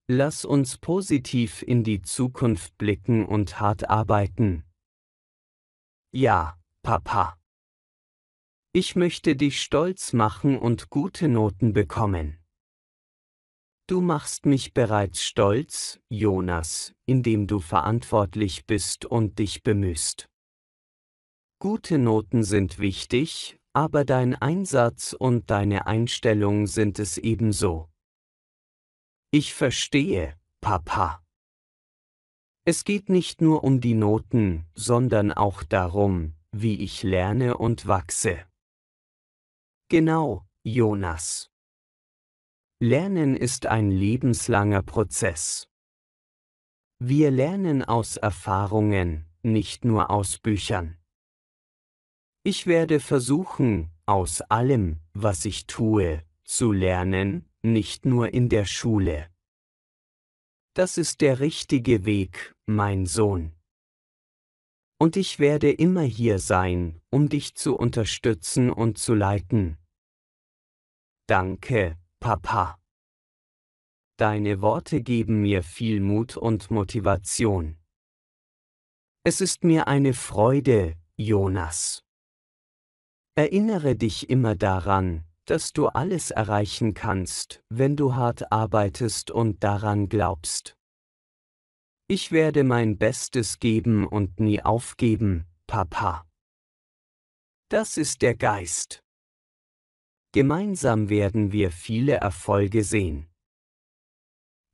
Lass uns positiv in die Zukunft blicken und hart arbeiten. Ja, Papa. Ich möchte dich stolz machen und gute Noten bekommen. Du machst mich bereits stolz, Jonas, indem du verantwortlich bist und dich bemühst. Gute Noten sind wichtig, aber dein Einsatz und deine Einstellung sind es ebenso. Ich verstehe, Papa. Es geht nicht nur um die Noten, sondern auch darum, wie ich lerne und wachse. Genau, Jonas. Lernen ist ein lebenslanger Prozess. Wir lernen aus Erfahrungen, nicht nur aus Büchern. Ich werde versuchen, aus allem, was ich tue, zu lernen, nicht nur in der Schule. Das ist der richtige Weg, mein Sohn. Und ich werde immer hier sein, um dich zu unterstützen und zu leiten. Danke, Papa. Deine Worte geben mir viel Mut und Motivation. Es ist mir eine Freude, Jonas. Erinnere dich immer daran, dass du alles erreichen kannst, wenn du hart arbeitest und daran glaubst. Ich werde mein Bestes geben und nie aufgeben, Papa. Das ist der Geist. Gemeinsam werden wir viele Erfolge sehen.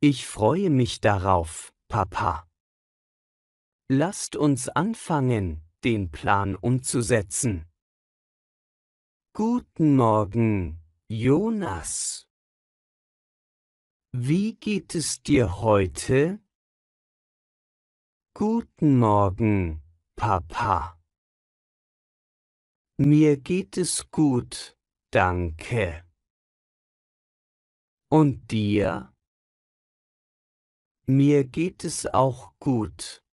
Ich freue mich darauf, Papa. Lasst uns anfangen, den Plan umzusetzen. Guten Morgen, Jonas. Wie geht es dir heute? Guten Morgen, Papa. Mir geht es gut, danke. Und dir? Mir geht es auch gut.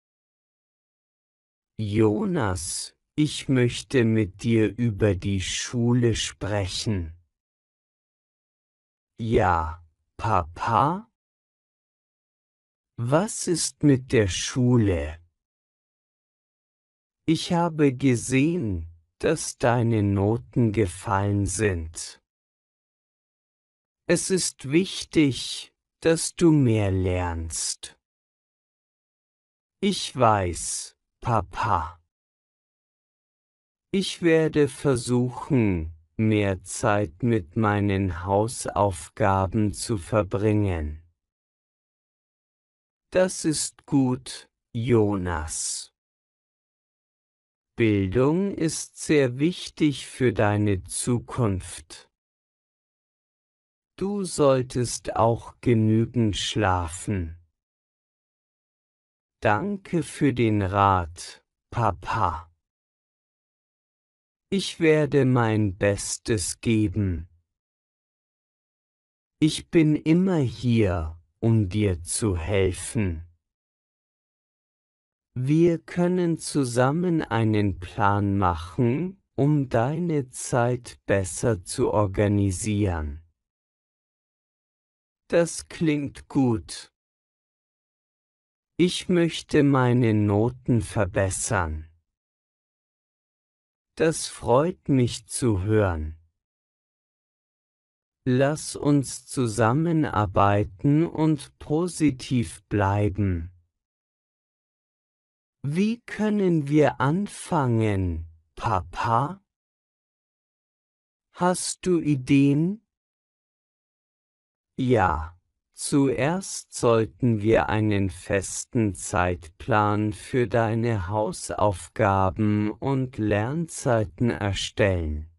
Jonas, ich möchte mit dir über die Schule sprechen. Ja, Papa? Was ist mit der Schule? Ich habe gesehen, dass deine Noten gefallen sind. Es ist wichtig, dass du mehr lernst. Ich weiß, Papa. Ich werde versuchen, mehr Zeit mit meinen Hausaufgaben zu verbringen. Das ist gut, Jonas. Bildung ist sehr wichtig für deine Zukunft. Du solltest auch genügend schlafen. Danke für den Rat, Papa. Ich werde mein Bestes geben. Ich bin immer hier, um dir zu helfen. Wir können zusammen einen Plan machen, um deine Zeit besser zu organisieren. Das klingt gut. Ich möchte meine Noten verbessern. Das freut mich zu hören. Lass uns zusammenarbeiten und positiv bleiben. Wie können wir anfangen, Papa? Hast du Ideen? Ja. Zuerst sollten wir einen festen Zeitplan für deine Hausaufgaben und Lernzeiten erstellen.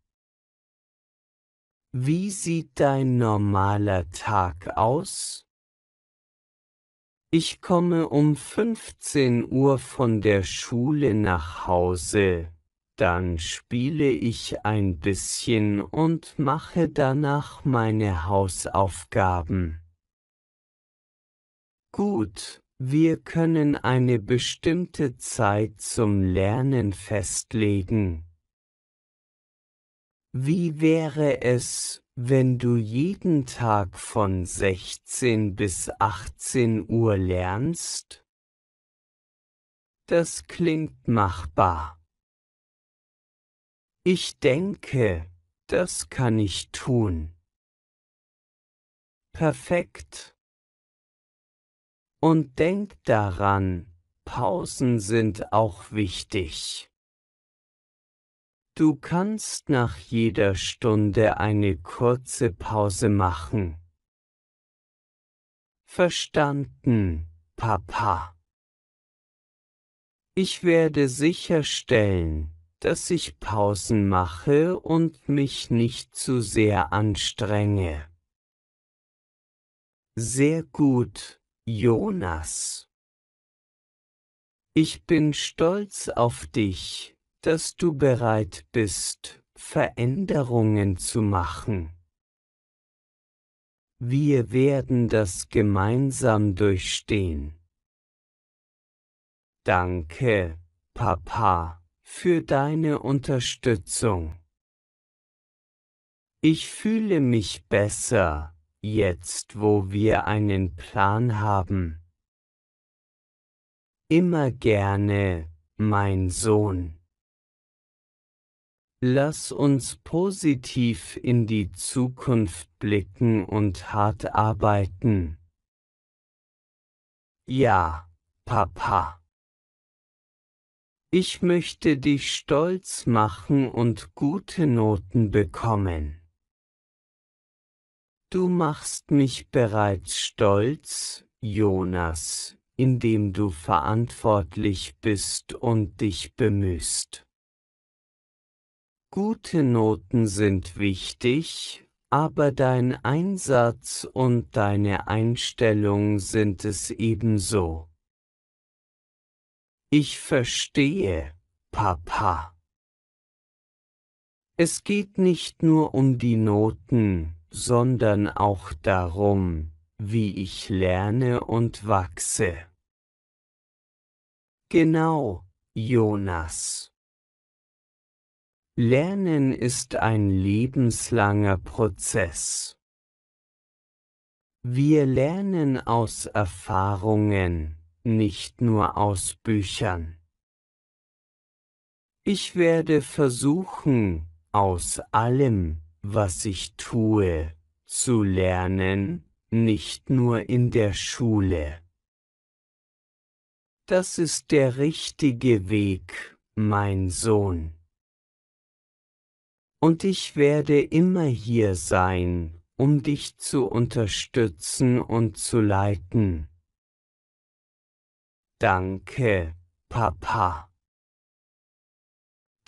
Wie sieht dein normaler Tag aus? Ich komme um 15 Uhr von der Schule nach Hause, dann spiele ich ein bisschen und mache danach meine Hausaufgaben. Gut, wir können eine bestimmte Zeit zum Lernen festlegen. Wie wäre es, wenn du jeden Tag von 16 bis 18 Uhr lernst? Das klingt machbar. Ich denke, das kann ich tun. Perfekt. Und denk daran, Pausen sind auch wichtig. Du kannst nach jeder Stunde eine kurze Pause machen. Verstanden, Papa. Ich werde sicherstellen, dass ich Pausen mache und mich nicht zu sehr anstrenge. Sehr gut, Jonas. Ich bin stolz auf dich, dass du bereit bist, Veränderungen zu machen. Wir werden das gemeinsam durchstehen. Danke, Papa, für deine Unterstützung. Ich fühle mich besser, jetzt wo wir einen Plan haben. Immer gerne, mein Sohn. Lass uns positiv in die Zukunft blicken und hart arbeiten. Ja, Papa. Ich möchte dich stolz machen und gute Noten bekommen. Du machst mich bereits stolz, Jonas, indem du verantwortlich bist und dich bemühst. Gute Noten sind wichtig, aber dein Einsatz und deine Einstellung sind es ebenso. Ich verstehe, Papa. Es geht nicht nur um die Noten, sondern auch darum, wie ich lerne und wachse. Genau, Jonas. Lernen ist ein lebenslanger Prozess. Wir lernen aus Erfahrungen, nicht nur aus Büchern. Ich werde versuchen, aus allem, was ich tue, zu lernen, nicht nur in der Schule. Das ist der richtige Weg, mein Sohn. Und ich werde immer hier sein, um dich zu unterstützen und zu leiten. Danke, Papa.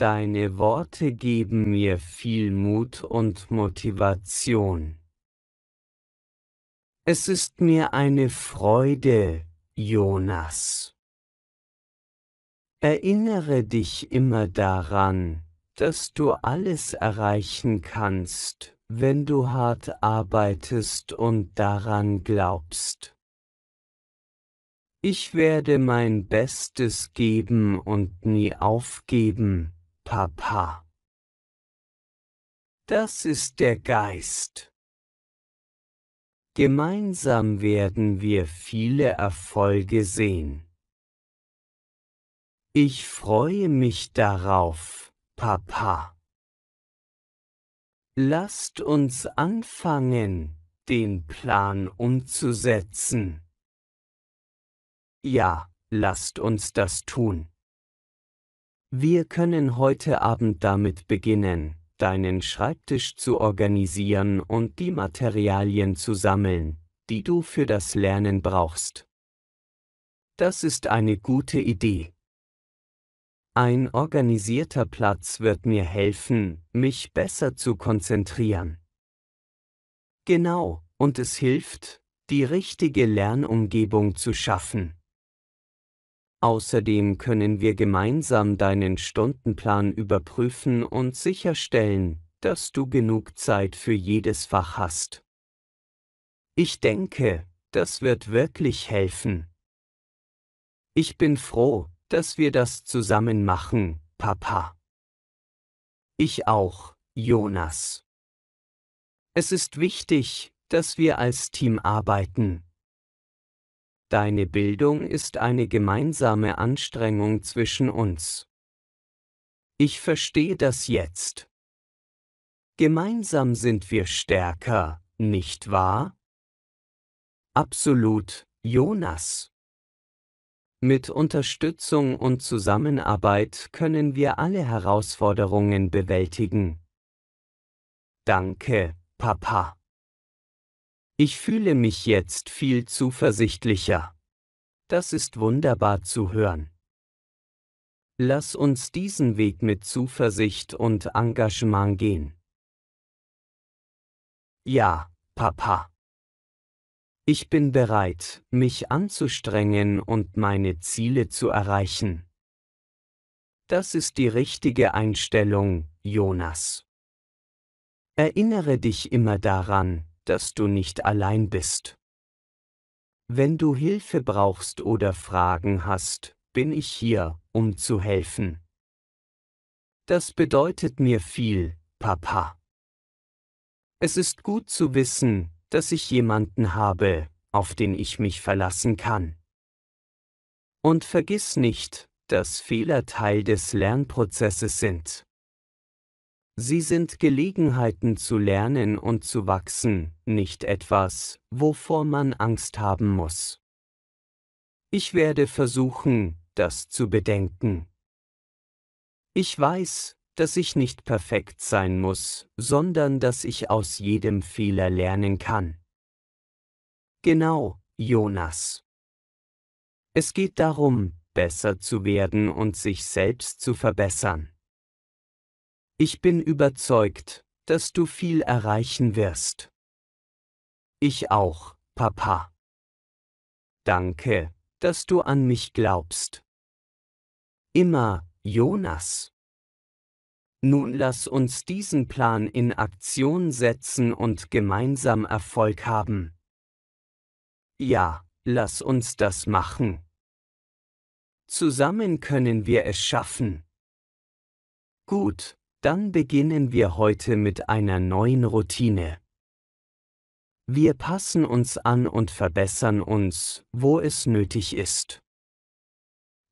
Deine Worte geben mir viel Mut und Motivation. Es ist mir eine Freude, Jonas. Erinnere dich immer daran, dass du alles erreichen kannst, wenn du hart arbeitest und daran glaubst. Ich werde mein Bestes geben und nie aufgeben, Papa. Das ist der Geist. Gemeinsam werden wir viele Erfolge sehen. Ich freue mich darauf, Papa. Lasst uns anfangen, den Plan umzusetzen. Ja, lasst uns das tun. Wir können heute Abend damit beginnen, deinen Schreibtisch zu organisieren und die Materialien zu sammeln, die du für das Lernen brauchst. Das ist eine gute Idee. Ein organisierter Platz wird mir helfen, mich besser zu konzentrieren. Genau, und es hilft, die richtige Lernumgebung zu schaffen. Außerdem können wir gemeinsam deinen Stundenplan überprüfen und sicherstellen, dass du genug Zeit für jedes Fach hast. Ich denke, das wird wirklich helfen. Ich bin froh, dass wir das zusammen machen, Papa. Ich auch, Jonas. Es ist wichtig, dass wir als Team arbeiten. Deine Bildung ist eine gemeinsame Anstrengung zwischen uns. Ich verstehe das jetzt. Gemeinsam sind wir stärker, nicht wahr? Absolut, Jonas. Mit Unterstützung und Zusammenarbeit können wir alle Herausforderungen bewältigen. Danke, Papa. Ich fühle mich jetzt viel zuversichtlicher. Das ist wunderbar zu hören. Lass uns diesen Weg mit Zuversicht und Engagement gehen. Ja, Papa. Ich bin bereit, mich anzustrengen und meine Ziele zu erreichen. Das ist die richtige Einstellung, Jonas. Erinnere dich immer daran, dass du nicht allein bist. Wenn du Hilfe brauchst oder Fragen hast, bin ich hier, um zu helfen. Das bedeutet mir viel, Papa. Es ist gut zu wissen, dass ich jemanden habe, auf den ich mich verlassen kann. Und vergiss nicht, dass Fehler Teil des Lernprozesses sind. Sie sind Gelegenheiten zu lernen und zu wachsen, nicht etwas, wovor man Angst haben muss. Ich werde versuchen, das zu bedenken. Ich weiß, dass ich nicht perfekt sein muss, sondern dass ich aus jedem Fehler lernen kann. Genau, Jonas. Es geht darum, besser zu werden und sich selbst zu verbessern. Ich bin überzeugt, dass du viel erreichen wirst. Ich auch, Papa. Danke, dass du an mich glaubst. Immer, Jonas. Nun lass uns diesen Plan in Aktion setzen und gemeinsam Erfolg haben. Ja, lass uns das machen. Zusammen können wir es schaffen. Gut, dann beginnen wir heute mit einer neuen Routine. Wir passen uns an und verbessern uns, wo es nötig ist.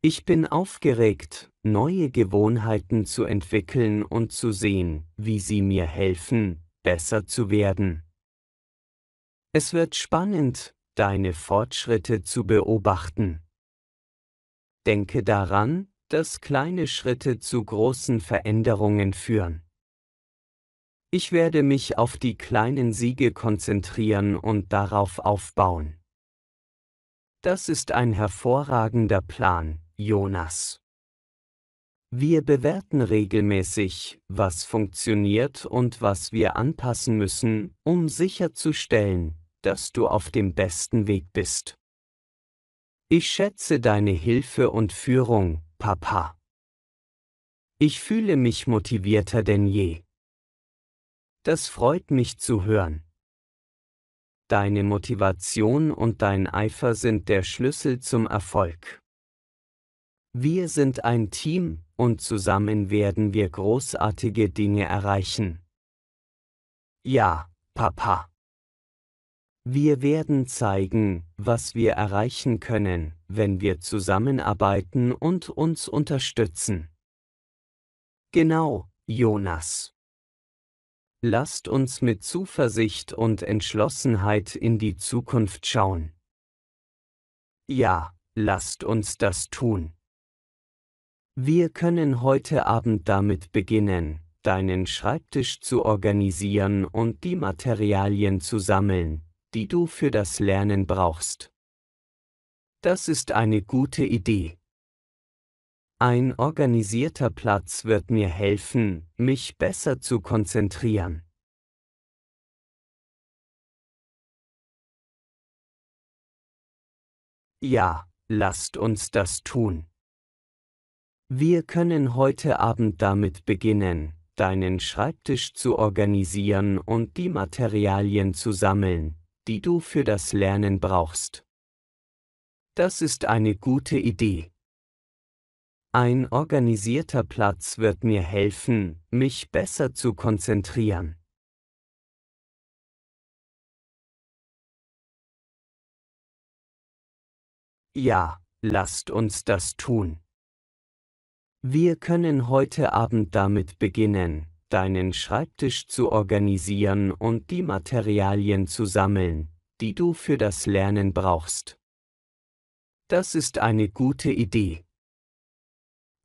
Ich bin aufgeregt, neue Gewohnheiten zu entwickeln und zu sehen, wie sie mir helfen, besser zu werden. Es wird spannend, deine Fortschritte zu beobachten. Denke daran, dass kleine Schritte zu großen Veränderungen führen. Ich werde mich auf die kleinen Siege konzentrieren und darauf aufbauen. Das ist ein hervorragender Plan, Jonas. Wir bewerten regelmäßig, was funktioniert und was wir anpassen müssen, um sicherzustellen, dass du auf dem besten Weg bist. Ich schätze deine Hilfe und Führung, Papa. Ich fühle mich motivierter denn je. Das freut mich zu hören. Deine Motivation und dein Eifer sind der Schlüssel zum Erfolg. Wir sind ein Team und zusammen werden wir großartige Dinge erreichen. Ja, Papa. Wir werden zeigen, was wir erreichen können, wenn wir zusammenarbeiten und uns unterstützen. Genau, Jonas. Lasst uns mit Zuversicht und Entschlossenheit in die Zukunft schauen. Ja, lasst uns das tun. Wir können heute Abend damit beginnen, deinen Schreibtisch zu organisieren und die Materialien zu sammeln, die du für das Lernen brauchst. Das ist eine gute Idee. Ein organisierter Platz wird mir helfen, mich besser zu konzentrieren. Ja, lasst uns das tun. Wir können heute Abend damit beginnen, deinen Schreibtisch zu organisieren und die Materialien zu sammeln, die du für das Lernen brauchst. Das ist eine gute Idee. Ein organisierter Platz wird mir helfen, mich besser zu konzentrieren. Ja, lasst uns das tun. Wir können heute Abend damit beginnen, deinen Schreibtisch zu organisieren und die Materialien zu sammeln, die du für das Lernen brauchst. Das ist eine gute Idee.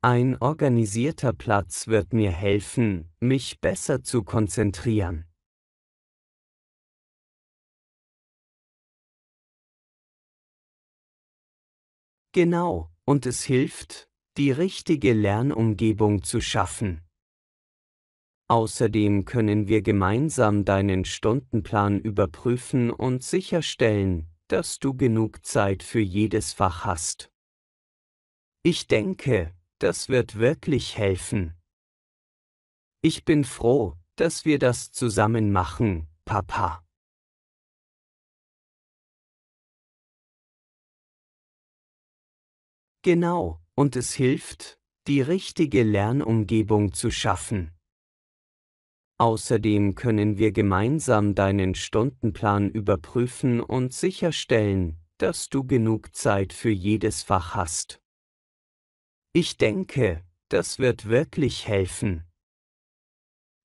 Ein organisierter Platz wird mir helfen, mich besser zu konzentrieren. Genau, und es hilft, die richtige Lernumgebung zu schaffen. Außerdem können wir gemeinsam deinen Stundenplan überprüfen und sicherstellen, dass du genug Zeit für jedes Fach hast. Ich denke, das wird wirklich helfen. Ich bin froh, dass wir das zusammen machen, Papa. Genau, und es hilft, die richtige Lernumgebung zu schaffen. Außerdem können wir gemeinsam deinen Stundenplan überprüfen und sicherstellen, dass du genug Zeit für jedes Fach hast. Ich denke, das wird wirklich helfen.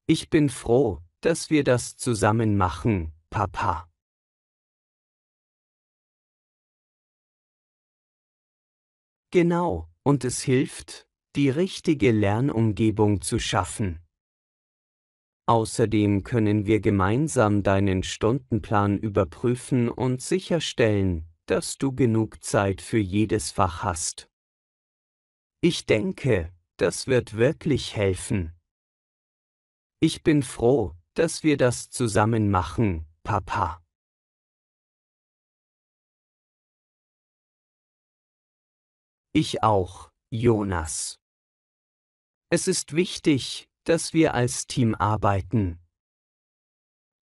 Ich bin froh, dass wir das zusammen machen, Papa. Genau, und es hilft, die richtige Lernumgebung zu schaffen. Außerdem können wir gemeinsam deinen Stundenplan überprüfen und sicherstellen, dass du genug Zeit für jedes Fach hast. Ich denke, das wird wirklich helfen. Ich bin froh, dass wir das zusammen machen, Papa. Ich auch, Jonas. Es ist wichtig, dass wir als Team arbeiten.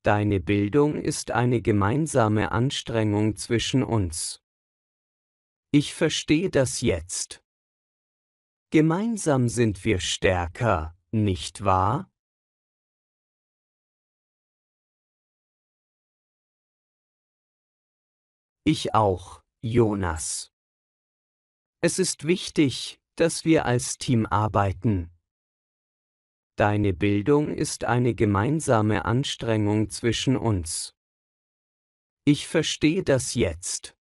Deine Bildung ist eine gemeinsame Anstrengung zwischen uns. Ich verstehe das jetzt. Gemeinsam sind wir stärker, nicht wahr? Ich auch, Jonas. Es ist wichtig, dass wir als Team arbeiten. Deine Bildung ist eine gemeinsame Anstrengung zwischen uns. Ich verstehe das jetzt.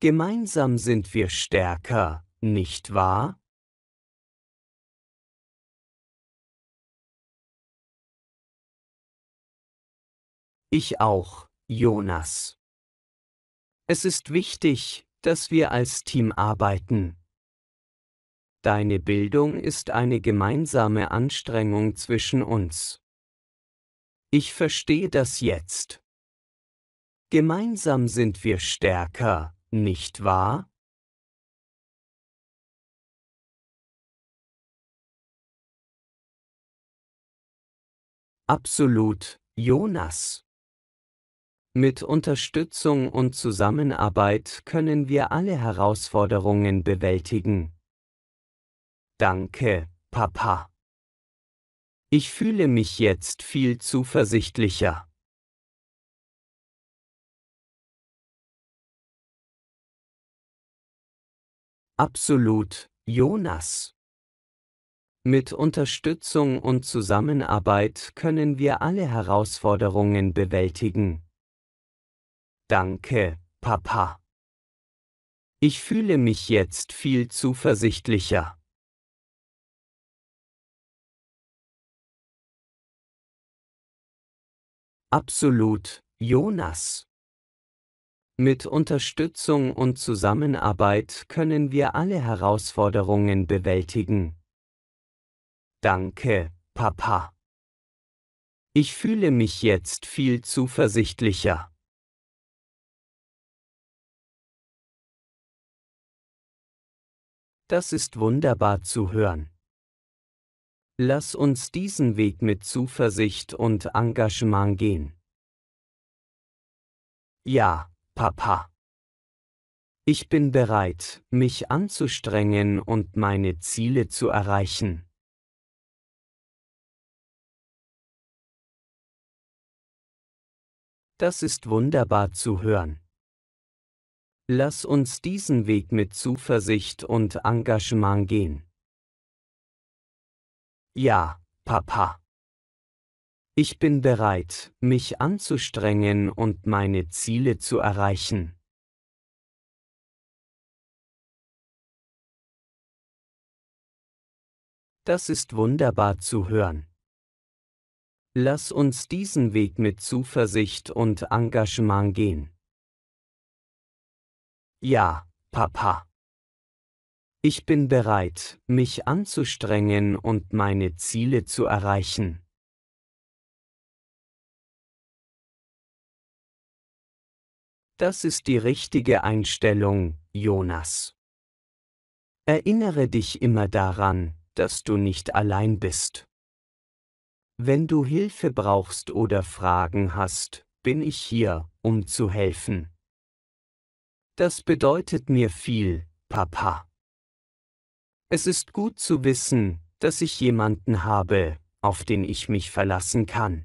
Gemeinsam sind wir stärker, nicht wahr? Ich auch, Jonas. Es ist wichtig, dass wir als Team arbeiten. Deine Bildung ist eine gemeinsame Anstrengung zwischen uns. Ich verstehe das jetzt. Gemeinsam sind wir stärker, nicht wahr? Absolut, Jonas. Mit Unterstützung und Zusammenarbeit können wir alle Herausforderungen bewältigen. Danke, Papa. Ich fühle mich jetzt viel zuversichtlicher. Absolut, Jonas. Mit Unterstützung und Zusammenarbeit können wir alle Herausforderungen bewältigen. Danke, Papa. Ich fühle mich jetzt viel zuversichtlicher. Absolut, Jonas. Mit Unterstützung und Zusammenarbeit können wir alle Herausforderungen bewältigen. Danke, Papa. Ich fühle mich jetzt viel zuversichtlicher. Das ist wunderbar zu hören. Lass uns diesen Weg mit Zuversicht und Engagement gehen. Ja, Papa. Ich bin bereit, mich anzustrengen und meine Ziele zu erreichen. Das ist wunderbar zu hören. Lass uns diesen Weg mit Zuversicht und Engagement gehen. Ja, Papa. Ich bin bereit, mich anzustrengen und meine Ziele zu erreichen. Das ist wunderbar zu hören. Lass uns diesen Weg mit Zuversicht und Engagement gehen. Ja, Papa. Ich bin bereit, mich anzustrengen und meine Ziele zu erreichen. Das ist die richtige Einstellung, Jonas. Erinnere dich immer daran, dass du nicht allein bist. Wenn du Hilfe brauchst oder Fragen hast, bin ich hier, um zu helfen. Das bedeutet mir viel, Papa. Es ist gut zu wissen, dass ich jemanden habe, auf den ich mich verlassen kann.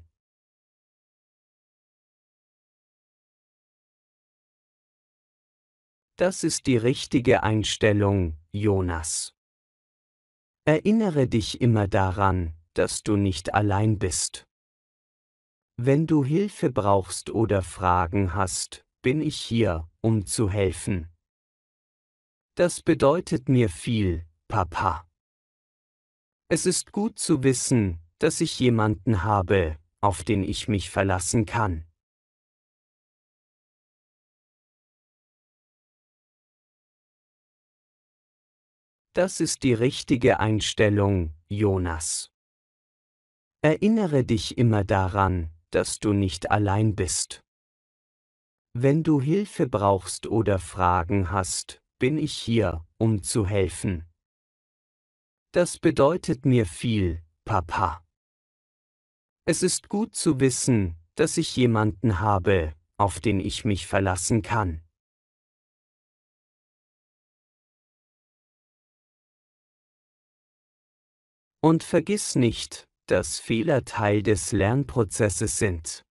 Das ist die richtige Einstellung, Jonas. Erinnere dich immer daran, dass du nicht allein bist. Wenn du Hilfe brauchst oder Fragen hast, bin ich hier, um zu helfen. Das bedeutet mir viel, Papa. Es ist gut zu wissen, dass ich jemanden habe, auf den ich mich verlassen kann. Das ist die richtige Einstellung, Jonas. Erinnere dich immer daran, dass du nicht allein bist. Wenn du Hilfe brauchst oder Fragen hast, bin ich hier, um zu helfen. Das bedeutet mir viel, Papa. Es ist gut zu wissen, dass ich jemanden habe, auf den ich mich verlassen kann. Und vergiss nicht, dass Fehler Teil des Lernprozesses sind.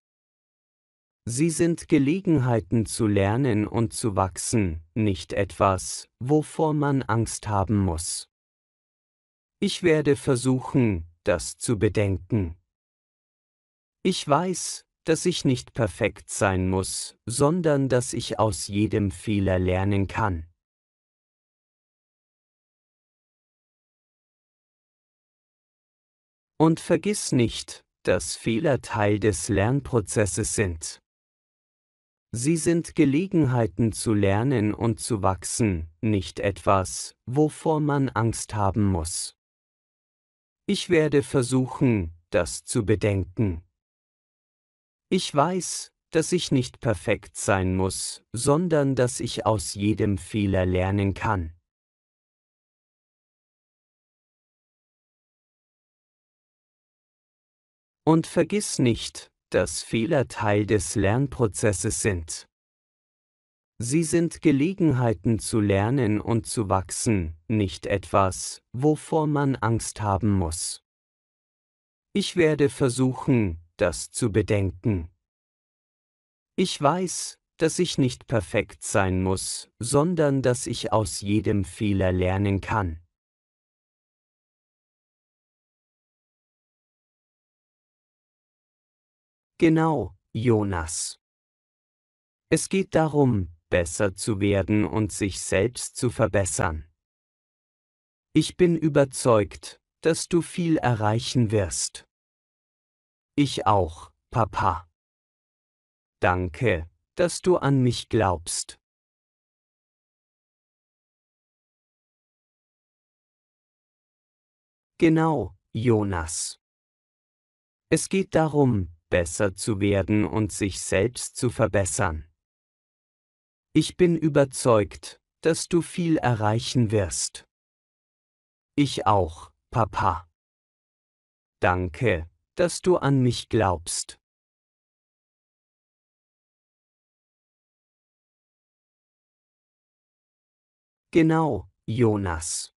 Sie sind Gelegenheiten zu lernen und zu wachsen, nicht etwas, wovor man Angst haben muss. Ich werde versuchen, das zu bedenken. Ich weiß, dass ich nicht perfekt sein muss, sondern dass ich aus jedem Fehler lernen kann. Und vergiss nicht, dass Fehler Teil des Lernprozesses sind. Sie sind Gelegenheiten zu lernen und zu wachsen, nicht etwas, wovor man Angst haben muss. Ich werde versuchen, das zu bedenken. Ich weiß, dass ich nicht perfekt sein muss, sondern dass ich aus jedem Fehler lernen kann. Und vergiss nicht, dass Fehler Teil des Lernprozesses sind. Sie sind Gelegenheiten zu lernen und zu wachsen, nicht etwas, wovor man Angst haben muss. Ich werde versuchen, das zu bedenken. Ich weiß, dass ich nicht perfekt sein muss, sondern dass ich aus jedem Fehler lernen kann. Genau, Jonas. Es geht darum, besser zu werden und sich selbst zu verbessern. Ich bin überzeugt, dass du viel erreichen wirst. Ich auch, Papa. Danke, dass du an mich glaubst. Genau, Jonas. Es geht darum, besser zu werden und sich selbst zu verbessern. Ich bin überzeugt, dass du viel erreichen wirst. Ich auch, Papa. Danke, dass du an mich glaubst. Genau, Jonas.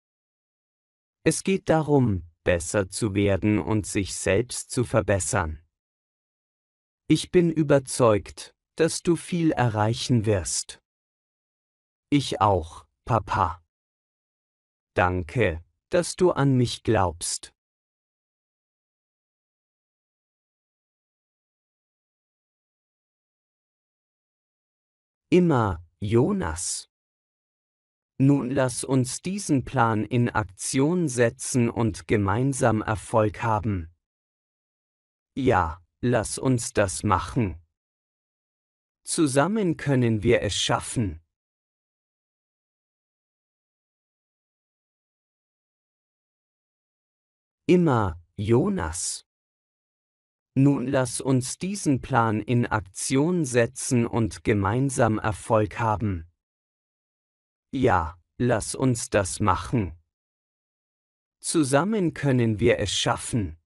Es geht darum, besser zu werden und sich selbst zu verbessern. Ich bin überzeugt, dass du viel erreichen wirst. Ich auch, Papa. Danke, dass du an mich glaubst. Immer, Jonas. Nun lass uns diesen Plan in Aktion setzen und gemeinsam Erfolg haben. Ja, lass uns das machen. Zusammen können wir es schaffen. immer Jonas. Nun lass uns diesen Plan in Aktion setzen und gemeinsam Erfolg haben. Ja, lass uns das machen. Zusammen können wir es schaffen.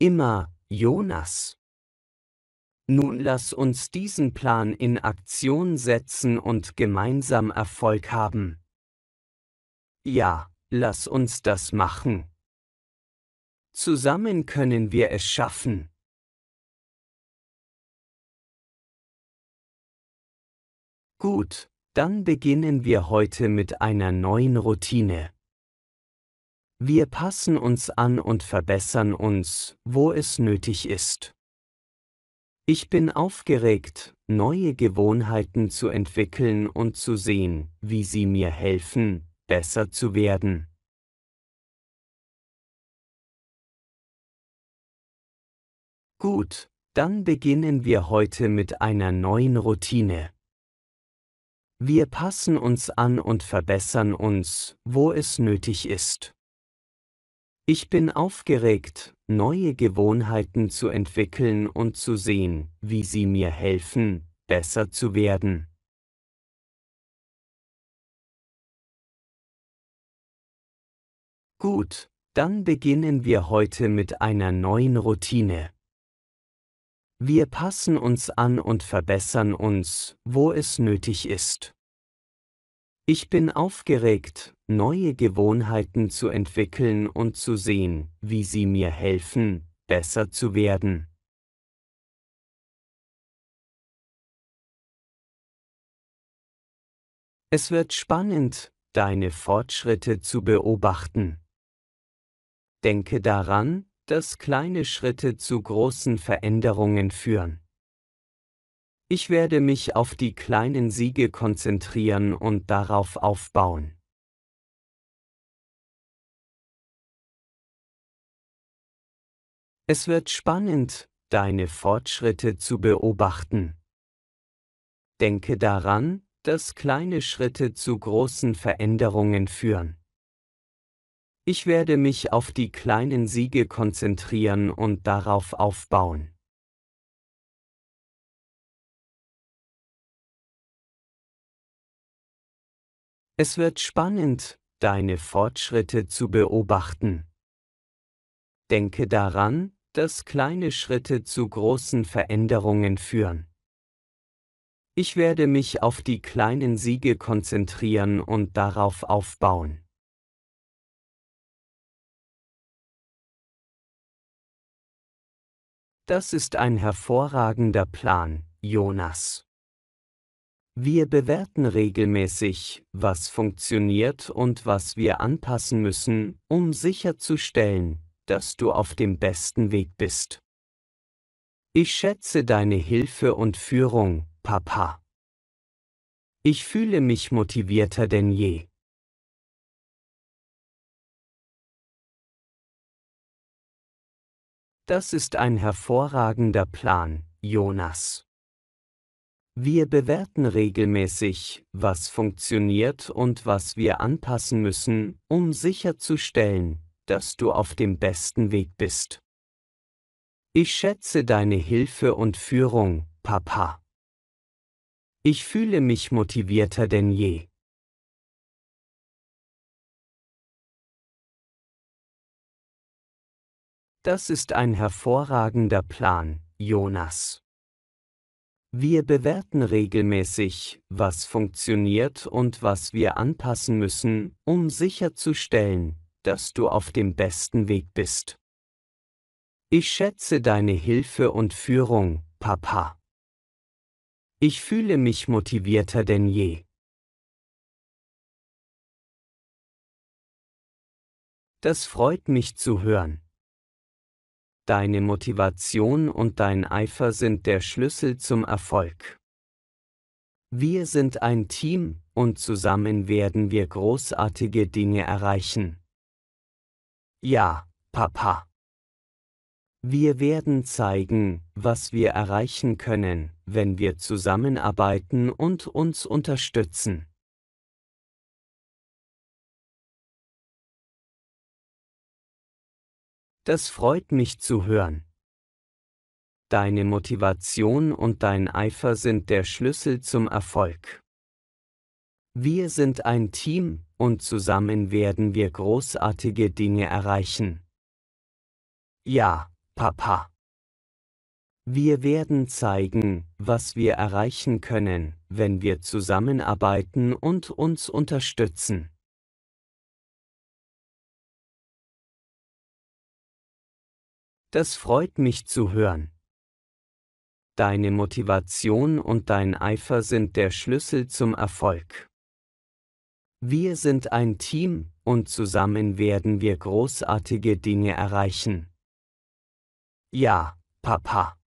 Immer Jonas. Nun lass uns diesen Plan in Aktion setzen und gemeinsam Erfolg haben. Ja, lass uns das machen. Zusammen können wir es schaffen. Gut, dann beginnen wir heute mit einer neuen Routine. Wir passen uns an und verbessern uns, wo es nötig ist. Ich bin aufgeregt, neue Gewohnheiten zu entwickeln und zu sehen, wie sie mir helfen, besser zu werden. Gut, dann beginnen wir heute mit einer neuen Routine. Wir passen uns an und verbessern uns, wo es nötig ist. Ich bin aufgeregt, neue Gewohnheiten zu entwickeln und zu sehen, wie sie mir helfen, besser zu werden. Gut, dann beginnen wir heute mit einer neuen Routine. Wir passen uns an und verbessern uns, wo es nötig ist. Ich bin aufgeregt, neue Gewohnheiten zu entwickeln und zu sehen, wie sie mir helfen, besser zu werden. Es wird spannend, deine Fortschritte zu beobachten. Denke daran, dass kleine Schritte zu großen Veränderungen führen. Ich werde mich auf die kleinen Siege konzentrieren und darauf aufbauen. Es wird spannend, deine Fortschritte zu beobachten. Denke daran, dass kleine Schritte zu großen Veränderungen führen. Ich werde mich auf die kleinen Siege konzentrieren und darauf aufbauen. Es wird spannend, deine Fortschritte zu beobachten. Denke daran, dass kleine Schritte zu großen Veränderungen führen. Ich werde mich auf die kleinen Siege konzentrieren und darauf aufbauen. Das ist ein hervorragender Plan, Jonas. Wir bewerten regelmäßig, was funktioniert und was wir anpassen müssen, um sicherzustellen, dass du auf dem besten Weg bist. Ich schätze deine Hilfe und Führung, Papa. Ich fühle mich motivierter denn je. Das ist ein hervorragender Plan, Jonas. Wir bewerten regelmäßig, was funktioniert und was wir anpassen müssen, um sicherzustellen, dass du auf dem besten Weg bist. Ich schätze deine Hilfe und Führung, Papa. Ich fühle mich motivierter denn je. Das ist ein hervorragender Plan, Jonas. Wir bewerten regelmäßig, was funktioniert und was wir anpassen müssen, um sicherzustellen, dass du auf dem besten Weg bist. Ich schätze deine Hilfe und Führung, Papa. Ich fühle mich motivierter denn je. Das freut mich zu hören deine Motivation und dein Eifer sind der Schlüssel zum Erfolg. Wir sind ein Team, und zusammen werden wir großartige Dinge erreichen. Ja, Papa. Wir werden zeigen, was wir erreichen können, wenn wir zusammenarbeiten und uns unterstützen. Das freut mich zu hören. Deine Motivation und dein Eifer sind der Schlüssel zum Erfolg. Wir sind ein Team, und zusammen werden wir großartige Dinge erreichen. Ja, Papa. Wir werden zeigen, was wir erreichen können, wenn wir zusammenarbeiten und uns unterstützen. Das freut mich zu hören. Deine Motivation und dein Eifer sind der Schlüssel zum Erfolg. Wir sind ein Team, und zusammen werden wir großartige Dinge erreichen. Ja, Papa.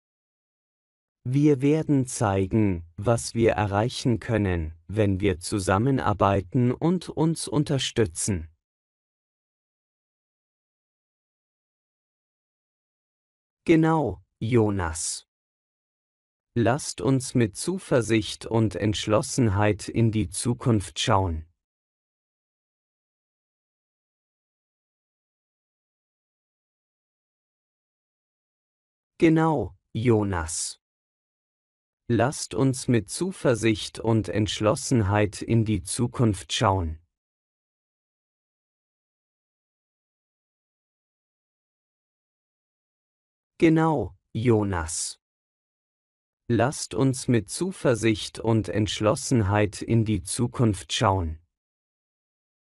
Wir werden zeigen, was wir erreichen können, wenn wir zusammenarbeiten und uns unterstützen. Genau, Jonas. Lasst uns mit Zuversicht und Entschlossenheit in die Zukunft schauen. Genau, Jonas. Lasst uns mit Zuversicht und Entschlossenheit in die Zukunft schauen. Genau, Jonas. Lasst uns mit Zuversicht und Entschlossenheit in die Zukunft schauen.